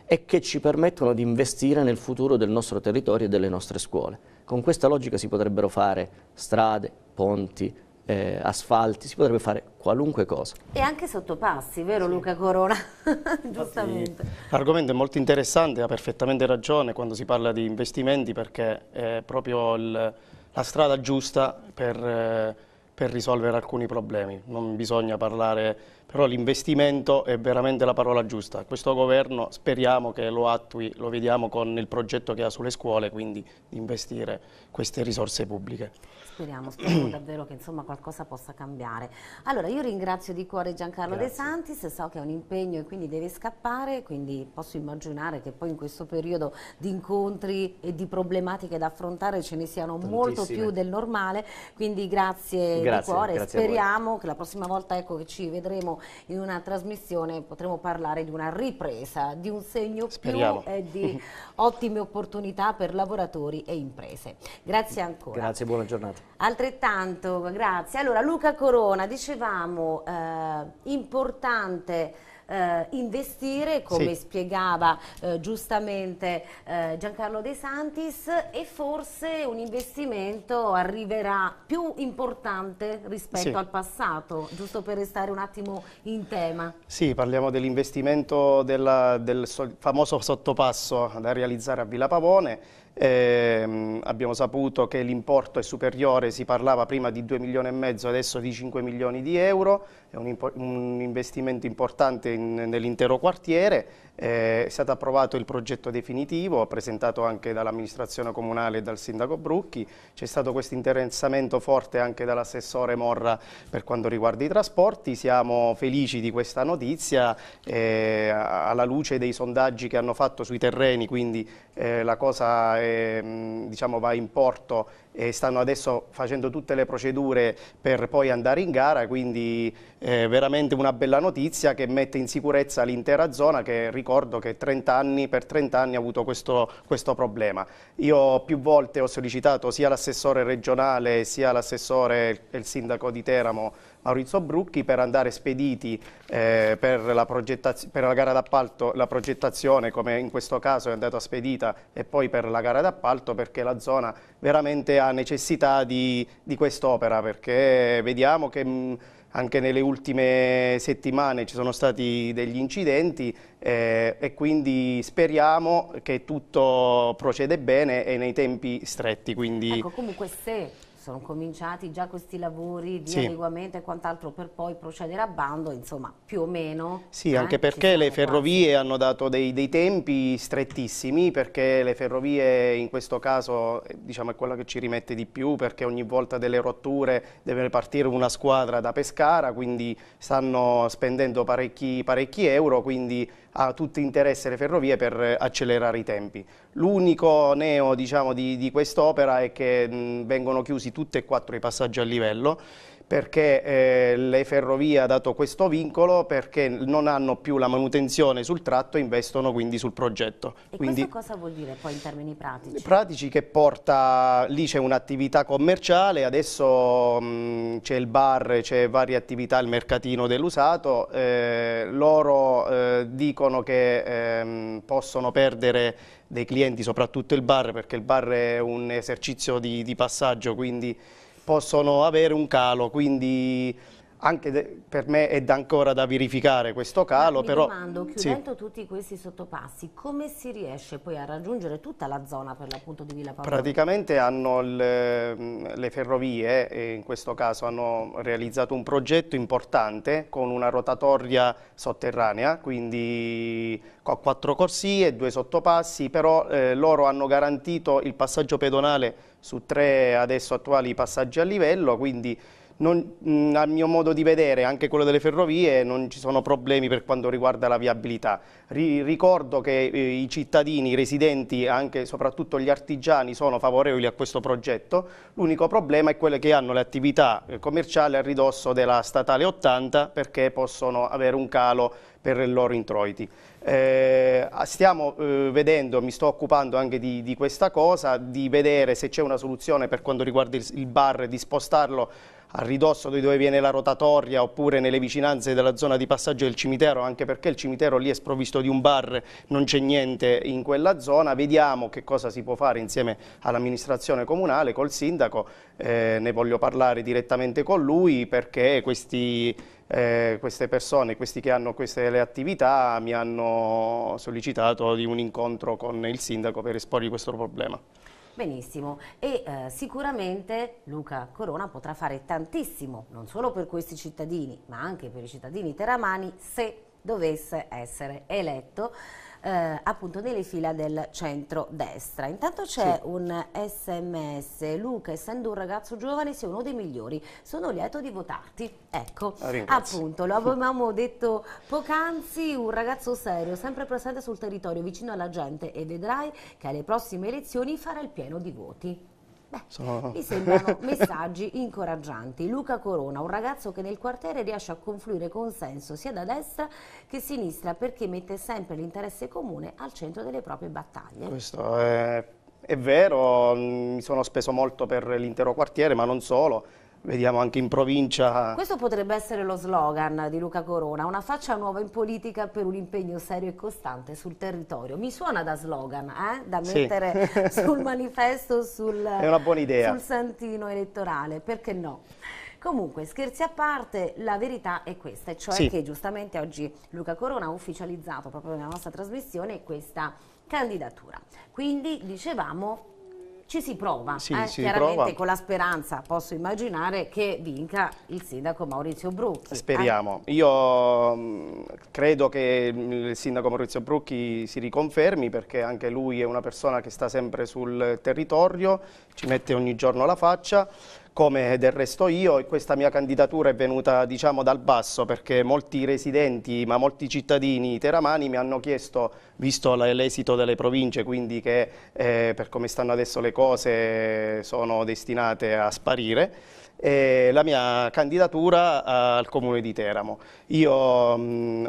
e che ci permettono di investire nel futuro del nostro territorio e delle nostre scuole. Con questa logica si potrebbero fare strade, ponti, eh, asfalti, si potrebbe fare qualunque cosa. E anche sottopassi, vero sì. Luca Corona? Giustamente. L'argomento è molto interessante, ha perfettamente ragione quando si parla di investimenti perché è proprio il, la strada giusta per... Eh, per risolvere alcuni problemi. Non bisogna parlare, però l'investimento è veramente la parola giusta. Questo governo speriamo che lo attui, lo vediamo con il progetto che ha sulle scuole, quindi di investire queste risorse pubbliche speriamo, speriamo davvero che insomma qualcosa possa cambiare. Allora io ringrazio di cuore Giancarlo Grazie. De Santis, so che è un impegno e quindi deve scappare, quindi posso immaginare che poi in questo periodo di incontri e di problematiche da affrontare ce ne siano Tantissime. molto più del normale, quindi grazie, grazie di cuore, grazie speriamo che la prossima volta ecco, che ci vedremo in una trasmissione potremo parlare di una ripresa, di un segno speriamo. più e di ottime opportunità per lavoratori e imprese. Grazie ancora. Grazie, buona giornata. Altrettanto, grazie. Allora, Luca Corona, dicevamo, eh, importante eh, investire, come sì. spiegava eh, giustamente eh, Giancarlo De Santis, e forse un investimento arriverà più importante rispetto sì. al passato, giusto per restare un attimo in tema. Sì, parliamo dell'investimento del, del famoso sottopasso da realizzare a Villa Pavone, eh, abbiamo saputo che l'importo è superiore, si parlava prima di 2 milioni e mezzo, adesso di 5 milioni di euro è un, un investimento importante in, nell'intero quartiere, eh, è stato approvato il progetto definitivo, presentato anche dall'amministrazione comunale e dal sindaco Brucchi, c'è stato questo interessamento forte anche dall'assessore Morra per quanto riguarda i trasporti, siamo felici di questa notizia, eh, alla luce dei sondaggi che hanno fatto sui terreni, quindi eh, la cosa è, diciamo, va in porto e stanno adesso facendo tutte le procedure per poi andare in gara, quindi eh, veramente una bella notizia che mette in sicurezza l'intera zona che ricordo che 30 anni, per 30 anni ha avuto questo, questo problema. Io più volte ho sollecitato sia l'assessore regionale sia l'assessore e il sindaco di Teramo Maurizio Brucchi per andare spediti eh, per, la per, la gara d'appalto la progettazione come in questo caso è andata spedita e poi per la gara d'appalto perché la zona veramente ha necessità di, di quest'opera perché vediamo che... Mh, mm, anche nelle ultime settimane ci sono stati degli incidenti eh, e quindi speriamo che tutto procede bene e nei tempi stretti. Quindi... Ecco, comunque se sono cominciati già questi lavori di sì. adeguamento e quant'altro per poi procedere a bando, insomma più o meno. Sì, eh, anche perché le ferrovie quasi. hanno dato dei, dei, tempi strettissimi, perché le ferrovie in questo caso eh, diciamo, è quella che ci rimette di più, perché ogni volta delle rotture deve partire una squadra da Pescara, quindi stanno spendendo parecchi, parecchi euro, quindi a tutto interesse le ferrovie per eh, accelerare i tempi. L'unico neo diciamo, di, di quest'opera è che mh, vengono chiusi tutti e quattro i passaggi a livello perché eh, le ferrovie ha dato questo vincolo perché non hanno più la manutenzione sul tratto e investono quindi sul progetto. E quindi, cosa vuol dire poi in termini pratici? Eh, pratici che porta, lì c'è un'attività commerciale, adesso mm, c'è il bar, c'è varie attività, il mercatino dell'usato, eh, loro eh, dicono che ehm, possono perdere dei clienti, soprattutto il bar, perché il bar è un esercizio di, di passaggio, quindi possono avere un calo, quindi anche per me è ancora da verificare questo calo. Mi però, domando, chiudendo sì. tutti questi sottopassi, come si riesce poi a raggiungere tutta la zona per l'appunto di Villa Pavone? Praticamente hanno le, mm, le ferrovie, in questo caso hanno realizzato un progetto importante con una rotatoria sotterranea, quindi con quattro corsie, e due sottopassi, però eh, loro hanno garantito il passaggio pedonale su tre adesso attuali passaggi a livello, quindi non, mh, mm, a mio modo di vedere, anche quello delle ferrovie, non ci sono problemi per quanto riguarda la viabilità. Ri ricordo che eh, i cittadini, i residenti, anche soprattutto gli artigiani, sono favorevoli a questo progetto. L'unico problema è quello che hanno le attività eh, commerciali a ridosso della statale 80 perché possono avere un calo per i loro introiti. Eh, stiamo eh, vedendo, mi sto occupando anche di, di questa cosa, di vedere se c'è una soluzione per quanto riguarda il, il bar, di spostarlo a ridosso di dove viene la rotatoria oppure nelle vicinanze della zona di passaggio del cimitero, anche perché il cimitero lì è sprovvisto di un bar, non c'è niente in quella zona. Vediamo che cosa si può fare insieme all'amministrazione comunale, col sindaco, eh, ne voglio parlare direttamente con lui perché questi, eh, queste persone, questi che hanno queste attività mi hanno sollecitato di un incontro con il sindaco per esporgli questo problema. Benissimo, e eh, sicuramente Luca Corona potrà fare tantissimo, non solo per questi cittadini, ma anche per i cittadini teramani, se dovesse essere eletto eh, appunto nelle fila del centro-destra. Intanto c'è sì. un sms, Luca, essendo un ragazzo giovane sei uno dei migliori, sono lieto di votarti. Ecco, ah, Ringrazio. appunto, lo avevamo detto poc'anzi, un ragazzo serio, sempre presente sul territorio, vicino alla gente e vedrai che alle prossime elezioni farà il pieno di voti. Beh, Sono... mi sembrano messaggi incoraggianti. Luca Corona, un ragazzo che nel quartiere riesce a confluire consenso sia da destra che sinistra perché mette sempre l'interesse comune al centro delle proprie battaglie. Questo è, è vero, mi sono speso molto per l'intero quartiere, ma non solo vediamo anche in provincia. Questo potrebbe essere lo slogan di Luca Corona, una faccia nuova in politica per un impegno serio e costante sul territorio. Mi suona da slogan, eh? da mettere sì. sul manifesto, sul, È una buona idea. sul santino elettorale, perché no? Comunque, scherzi a parte, la verità è questa, cioè sì. che giustamente oggi Luca Corona ha ufficializzato proprio nella nostra trasmissione questa candidatura. Quindi, dicevamo, ci si prova, sì, eh, si chiaramente prova. con la speranza, posso immaginare, che vinca il sindaco Maurizio Brucchi. Speriamo. Eh. Io mm, credo che il sindaco Maurizio Brucchi si riconfermi perché anche lui è una persona che sta sempre sul territorio, ci mette ogni giorno la faccia come del resto io e questa mia candidatura è venuta diciamo dal basso perché molti residenti ma molti cittadini teramani mi hanno chiesto visto l'esito delle province quindi che eh, per come stanno adesso le cose sono destinate a sparire eh, la mia candidatura al comune di Teramo. Io mh, mm,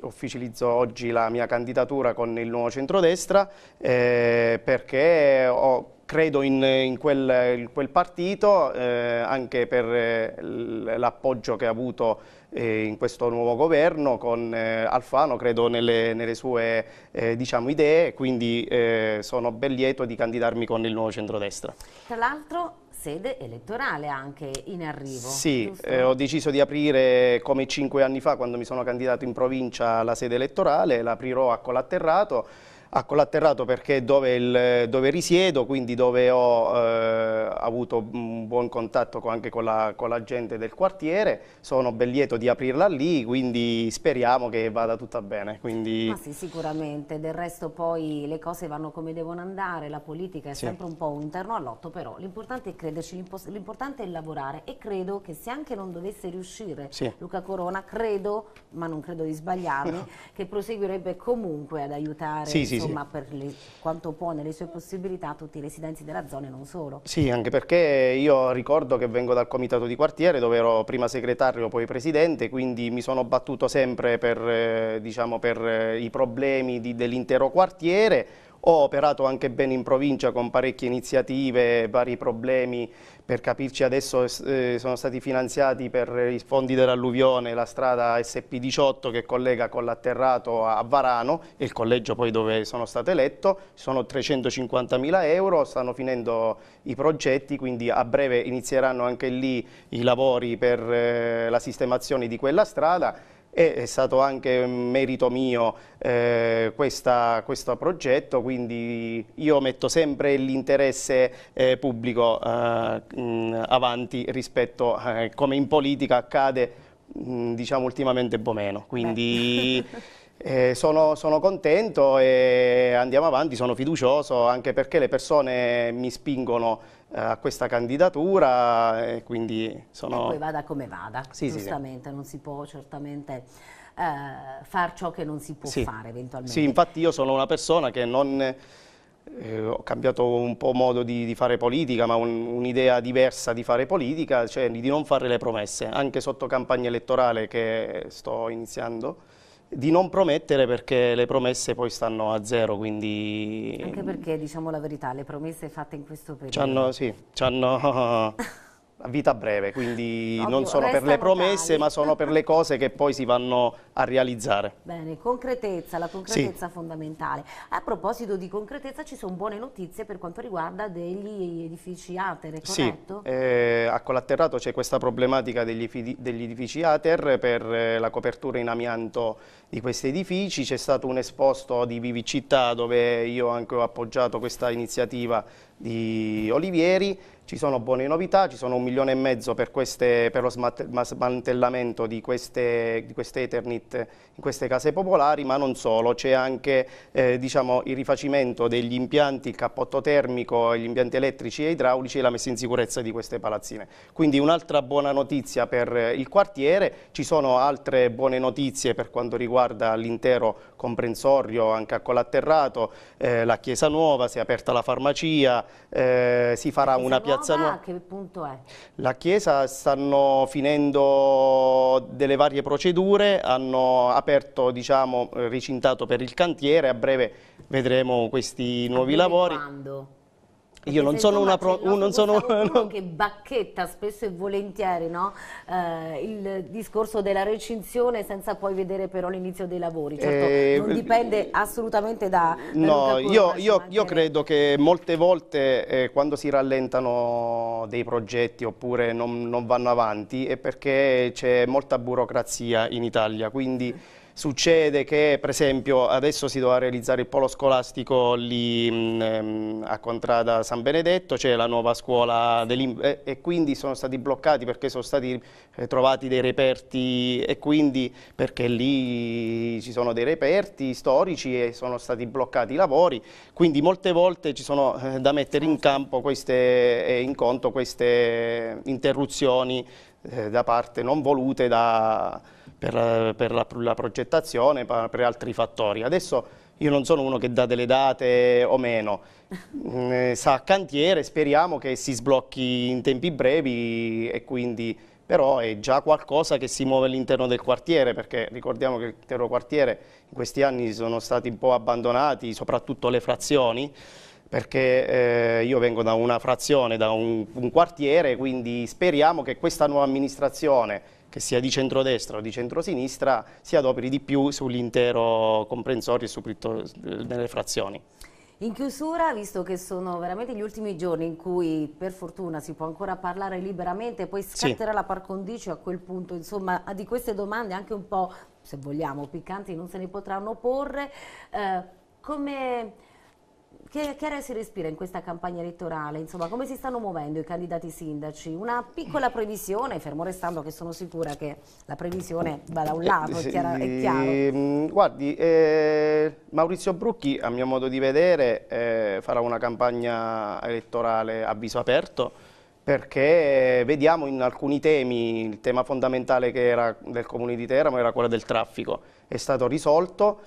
ufficializzo oggi la mia candidatura con il nuovo centrodestra eh, perché ho credo in, in, quel, in, quel, partito, eh, anche per eh, l'appoggio che ha avuto eh, in questo nuovo governo con eh, Alfano, credo nelle, nelle sue eh, diciamo, idee, quindi eh, sono ben lieto di candidarmi con il nuovo centrodestra. Tra l'altro sede elettorale anche in arrivo. Sì, eh, ho deciso di aprire come cinque anni fa quando mi sono candidato in provincia la sede elettorale, l'aprirò a Colatterrato Ah, collaterrato perché dove, il, dove, risiedo, quindi dove ho eh, avuto un buon contatto con, anche con la, con la, gente del quartiere, sono ben lieto di aprirla lì, quindi speriamo che vada tutta bene. Quindi... Ma sì, sicuramente, del resto poi le cose vanno come devono andare, la politica è sì. sempre un po' un terno all'otto, però l'importante è crederci, l'importante è lavorare e credo che se anche non dovesse riuscire sì. Luca Corona, credo, ma non credo di sbagliarmi, che proseguirebbe comunque ad aiutare. Sì, sì, insomma sì. per le, quanto può nelle sue possibilità tutti i residenti della zona e non solo. Sì, anche perché io ricordo che vengo dal comitato di quartiere dove ero prima segretario poi presidente, quindi mi sono battuto sempre per, eh, diciamo, per eh, i problemi dell'intero quartiere ho operato anche bene in provincia con parecchie iniziative, vari problemi, per capirci adesso eh, sono stati finanziati per i fondi dell'alluvione la strada SP18 che collega con l'atterrato a Varano, il collegio poi dove sono stato eletto, sono 350 mila euro, stanno finendo i progetti, quindi a breve inizieranno anche lì i lavori per eh, la sistemazione di quella strada e è stato anche merito mio eh, questa, questo progetto, quindi io metto sempre l'interesse eh, pubblico eh, mh, mm, avanti rispetto a come in politica accade mh, mm, diciamo ultimamente un po' meno, quindi eh, sono, sono contento e andiamo avanti, sono fiducioso anche perché le persone mi spingono eh, a questa candidatura e quindi sono... E poi vada come vada, sì, giustamente, sì, sì. non si può certamente eh, fare ciò che non si può fare eventualmente. Sì, infatti io sono una persona che non... Eh, ho cambiato un po' modo di, di fare politica, ma un'idea un diversa di fare politica, cioè di non fare le promesse, anche sotto campagna elettorale che sto iniziando, di non promettere perché le promesse poi stanno a zero, quindi... Anche perché, diciamo la verità, le promesse fatte in questo periodo... C'hanno, sì, c'hanno... a vita breve, quindi Ovvio, non sono per le promesse tali. ma sono per le cose che poi si vanno a realizzare. Bene, concretezza, la concretezza sì. fondamentale. A proposito di concretezza ci sono buone notizie per quanto riguarda degli edifici ATER, corretto? Sì, eh, a Colatterrato c'è questa problematica degli, degli edifici ATER per eh, la copertura in amianto di questi edifici, c'è stato un esposto di Vivicittà dove io anche ho appoggiato questa iniziativa di Olivieri ci sono buone novità, ci sono un milione e mezzo per, queste, per lo smantellamento di queste, di queste, Ethernet in queste case popolari, ma non solo, c'è anche eh, diciamo, il rifacimento degli impianti, il cappotto termico, gli impianti elettrici e idraulici e la messa in sicurezza di queste palazzine. Quindi un'altra buona notizia per il quartiere, ci sono altre buone notizie per quanto riguarda l'intero comprensorio anche a Colatterrato, eh, la Chiesa Nuova, si è aperta la farmacia, eh, si farà una piazza nuova. A che punto è? La Chiesa stanno finendo delle varie procedure, hanno aperto, diciamo, recintato per il cantiere, a breve vedremo questi nuovi lavori. Quando? Io non sono una... Pro, no, non sono uno che bacchetta spesso e volentieri no? eh, il discorso della recinzione senza poi vedere però l'inizio dei lavori. Certo, eh, non dipende assolutamente da... No, da io, io, io, credo che molte volte eh, quando si rallentano dei progetti oppure non, non vanno avanti è perché c'è molta burocrazia in Italia, quindi mm. Succede che per esempio adesso si dovrà realizzare il polo scolastico lì mh, mm, ehm, a Contrada San Benedetto, c'è cioè la nuova scuola dell'Imb e quindi sono stati bloccati perché sono stati eh, trovati dei reperti e quindi perché lì ci sono dei reperti storici e sono stati bloccati i lavori, quindi molte volte ci sono eh, da mettere in campo queste, eh, in conto queste interruzioni eh, da parte non volute da per, eh, per la, la, progettazione, per altri fattori. Adesso io non sono uno che dà delle date o meno, mm, eh, sa cantiere, speriamo che si sblocchi in tempi brevi e quindi però è già qualcosa che si muove all'interno del quartiere, perché ricordiamo che l'intero quartiere in questi anni sono stati un po' abbandonati, soprattutto le frazioni, perché eh, io vengo da una frazione, da un, un quartiere, quindi speriamo che questa nuova amministrazione che sia di centrodestra o di centrosinistra, si adoperi di più sull'intero comprensorio e su eh, nelle frazioni. In chiusura, visto che sono veramente gli ultimi giorni in cui per fortuna si può ancora parlare liberamente, poi scatterà sì. la par condicio a quel punto, insomma, di queste domande anche un po', se vogliamo, piccanti, non se ne potranno porre. Eh, come che, che aria si respira in questa campagna elettorale? Insomma, come si stanno muovendo i candidati sindaci? Una piccola previsione, fermo restando che sono sicura che la previsione va da un eh, lato, è, chiaro. È chiaro. Mm, guardi, eh, Maurizio Brucchi, a mio modo di vedere, eh, farà una campagna elettorale a viso aperto perché eh, vediamo in alcuni temi, il tema fondamentale che era del comune di Teramo era quello del traffico, è stato risolto,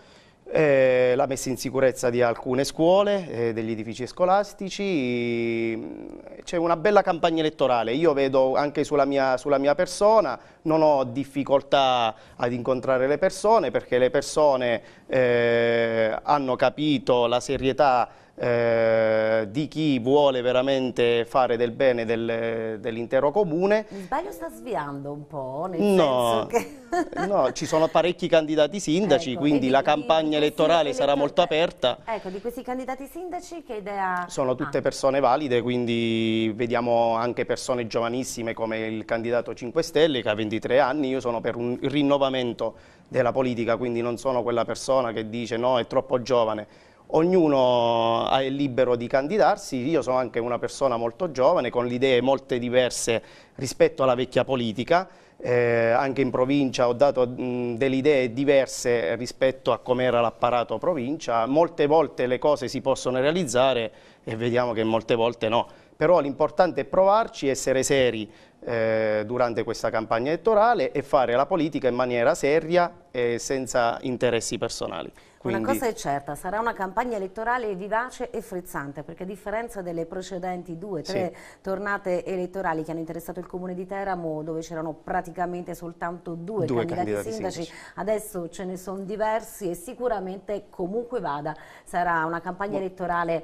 eh, la messa in sicurezza di alcune scuole, eh, degli edifici scolastici, mm, c'è una bella campagna elettorale, io vedo anche sulla mia, sulla mia, persona, non ho difficoltà ad incontrare le persone perché le persone eh, hanno capito la serietà eh, di chi vuole veramente fare del bene del, dell'intero comune. Mi sbaglio sta sviando un po', no, che... no, ci sono parecchi candidati sindaci, ecco, quindi la campagna elettorale sarà molto aperta. Ecco, di questi candidati sindaci che idea... Sono tutte ah. persone valide, quindi vediamo anche persone giovanissime come il candidato 5 Stelle che ha 23 anni, io sono per un rinnovamento della politica, quindi non sono quella persona che dice no è troppo giovane, ognuno è libero di candidarsi, io sono anche una persona molto giovane con le idee molto diverse rispetto alla vecchia politica, eh, anche in provincia ho dato mh, delle idee diverse rispetto a com'era l'apparato provincia, molte volte le cose si possono realizzare e vediamo che molte volte no, però l'importante è provarci, essere seri eh, durante questa campagna elettorale e fare la politica in maniera seria e senza interessi personali. Quindi... Una cosa è certa, sarà una campagna elettorale vivace e frizzante, perché a differenza delle precedenti due, tre sì. tornate elettorali che hanno interessato il comune di Teramo, dove c'erano praticamente soltanto due, due candidati, candidati sindaci, sindaci, adesso ce ne sono diversi e sicuramente comunque vada, sarà una campagna elettorale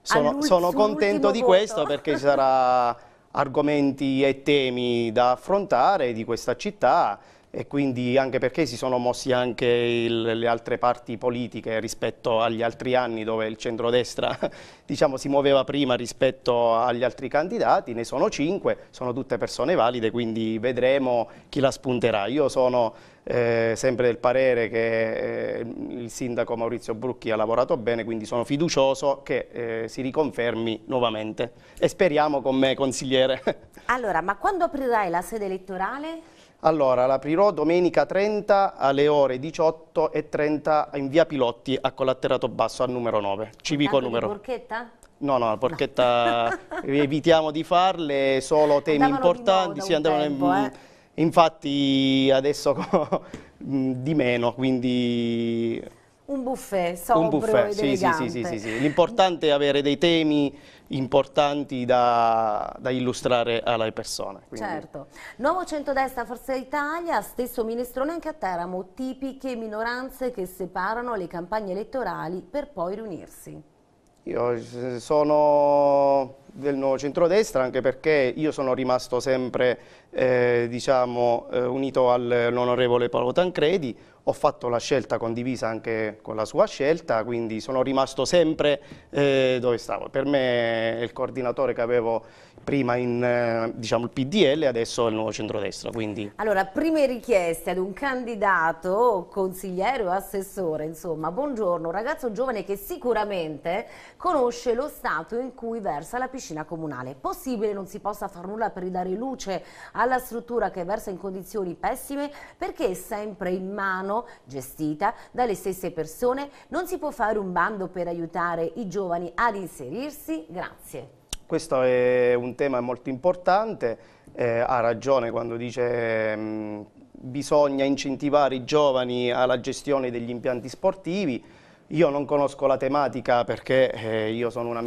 sono, sono contento di voto. questo perché ci saranno argomenti e temi da affrontare di questa città e quindi anche perché si sono mossi anche il, le altre parti politiche rispetto agli altri anni dove il centrodestra diciamo, si muoveva prima rispetto agli altri candidati, ne sono cinque, sono tutte persone valide, quindi vedremo chi la spunterà. Io sono eh, sempre del parere che eh, il sindaco Maurizio Brucchi ha lavorato bene, quindi sono fiducioso che eh, si riconfermi nuovamente e speriamo con me consigliere. Allora, ma quando aprirai la sede elettorale? Allora, l'aprirò domenica 30 alle ore 18.30 in via Pilotti a Collatterato Basso, al numero 9, civico Andato numero. Porchetta? No, no, la porchetta no. evitiamo di farle, solo temi andavano importanti. Di sì, andavano tempo, in, eh. Infatti adesso di meno, quindi un buffet sobrio un buffet, ed sì, sì, sì, sì, sì. L'importante è avere dei temi importanti da, da illustrare alle persone. Quindi. Certo. Nuovo centrodestra Forza Italia, stesso minestrone anche a Teramo, tipiche minoranze che separano le campagne elettorali per poi riunirsi. Io eh, sono del nuovo centrodestra anche perché io sono rimasto sempre eh, diciamo, eh, unito all'onorevole Paolo Tancredi, ho fatto la scelta condivisa anche con la sua scelta, quindi sono rimasto sempre eh, dove stavo. Per me il coordinatore che avevo prima in, eh, diciamo, il PDL e adesso il nuovo centrodestra. Quindi... Allora, prime richieste ad un candidato, consigliere o assessore, insomma, buongiorno, un ragazzo giovane che sicuramente conosce lo stato in cui versa la piscina comunale. Possibile non si possa far nulla per ridare luce alla struttura che versa in condizioni pessime perché è sempre in mano, gestita dalle stesse persone, non si può fare un bando per aiutare i giovani ad inserirsi? Grazie. Questo è un tema molto importante, eh, ha ragione quando dice mh, mm, bisogna incentivare i giovani alla gestione degli impianti sportivi. Io non conosco la tematica perché eh, io sono un,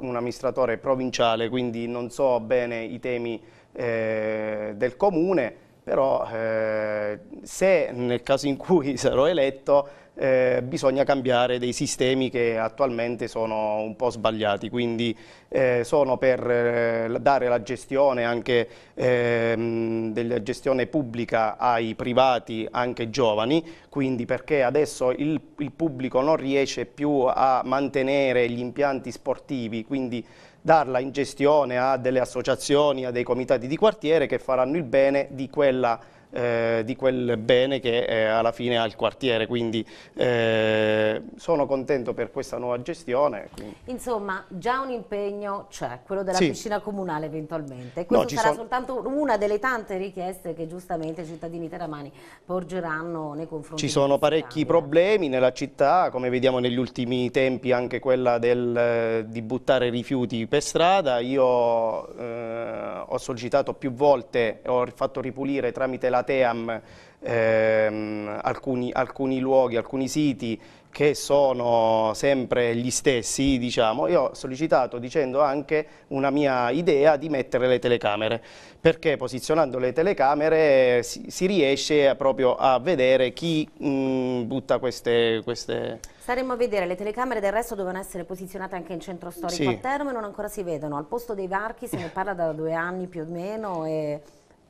un, amministratore provinciale, quindi non so bene i temi eh, del comune, però eh, se nel caso in cui sarò eletto eh, bisogna cambiare dei sistemi che attualmente sono un po' sbagliati, quindi eh, sono per eh, dare la gestione anche ehm, della gestione pubblica ai privati, anche giovani, quindi perché adesso il, il pubblico non riesce più a mantenere gli impianti sportivi, quindi darla in gestione a delle associazioni, a dei comitati di quartiere che faranno il bene di quella eh, di quel bene che eh, alla fine ha il quartiere, quindi eh, sono contento per questa nuova gestione. Quindi. Insomma, già un impegno c'è, quello della sì. piscina comunale eventualmente, questa no, sarà sono... soltanto una delle tante richieste che giustamente i cittadini teramani porgeranno nei confronti. Ci sono parecchi problemi nella città, come vediamo negli ultimi tempi anche quella del, eh, di buttare rifiuti per strada, io eh, ho sollecitato più volte, ho fatto ripulire tramite la Team ehm, alcuni, alcuni luoghi, alcuni siti che sono sempre gli stessi, diciamo, io ho sollecitato dicendo anche una mia idea di mettere le telecamere, perché posizionando le telecamere si, si riesce proprio a vedere chi mh, mm, butta queste, queste... Staremo a vedere, le telecamere del resto dovevano essere posizionate anche in centro storico sì. a Terme, non ancora si vedono, al posto dei varchi se ne parla da due anni più o meno e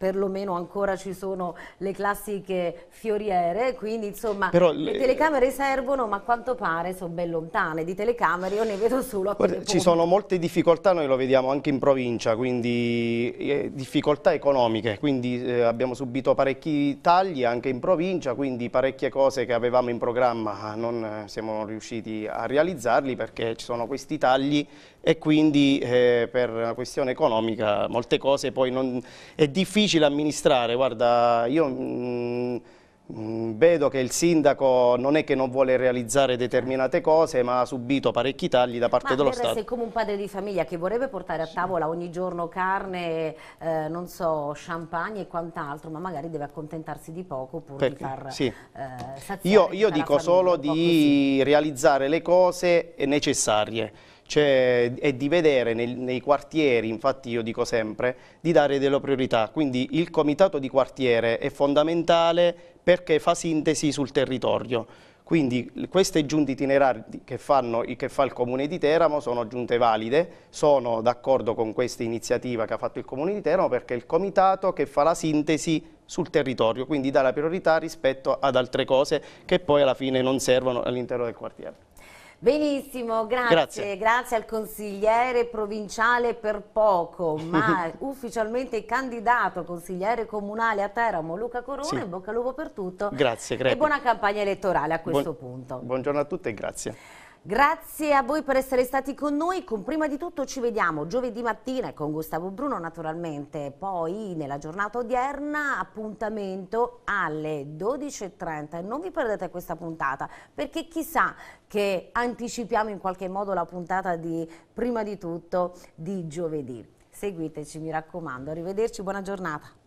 perlomeno ancora ci sono le classiche fioriere, quindi insomma Però le, le telecamere servono ma a quanto pare sono ben lontane, di telecamere io ne vedo solo a Guarda, Ci sono molte difficoltà, noi lo vediamo anche in provincia, quindi eh, difficoltà economiche, quindi eh, abbiamo subito parecchi tagli anche in provincia, quindi parecchie cose che avevamo in programma non eh, siamo riusciti a realizzarli perché ci sono questi tagli e quindi eh, per una questione economica molte cose poi non, è difficile amministrare. Guarda, io mh, mm, mh, mm, vedo che il sindaco non è che non vuole realizzare determinate cose, ma ha subito parecchi tagli da parte ma dello Stato. Ma sei come un padre di famiglia che vorrebbe portare a tavola ogni giorno carne, eh, non so, champagne e quant'altro, ma magari deve accontentarsi di poco pur Perché? di far sì. eh, Io, io dico solo di realizzare le cose necessarie cioè, è di vedere nel, nei quartieri, infatti io dico sempre, di dare delle priorità, quindi il comitato di quartiere è fondamentale perché fa sintesi sul territorio. Quindi queste giunte itinerari che, fanno, che, fa il Comune di Teramo sono giunte valide, sono d'accordo con questa iniziativa che ha fatto il Comune di Teramo perché è il comitato che fa la sintesi sul territorio, quindi dà la priorità rispetto ad altre cose che poi alla fine non servono all'interno del quartiere. Benissimo, grazie. grazie. grazie, al consigliere provinciale per poco, ma ufficialmente candidato consigliere comunale a Teramo, Luca Corona, sì. in bocca al lupo per tutto. Grazie, grazie. E buona campagna elettorale a questo Buon... punto. Buongiorno a tutti e grazie. Grazie a voi per essere stati con noi, con prima di tutto ci vediamo giovedì mattina con Gustavo Bruno naturalmente, poi nella giornata odierna appuntamento alle 12.30, non vi perdete questa puntata perché chissà che anticipiamo in qualche modo la puntata di prima di tutto di giovedì. Seguiteci mi raccomando, arrivederci, buona giornata.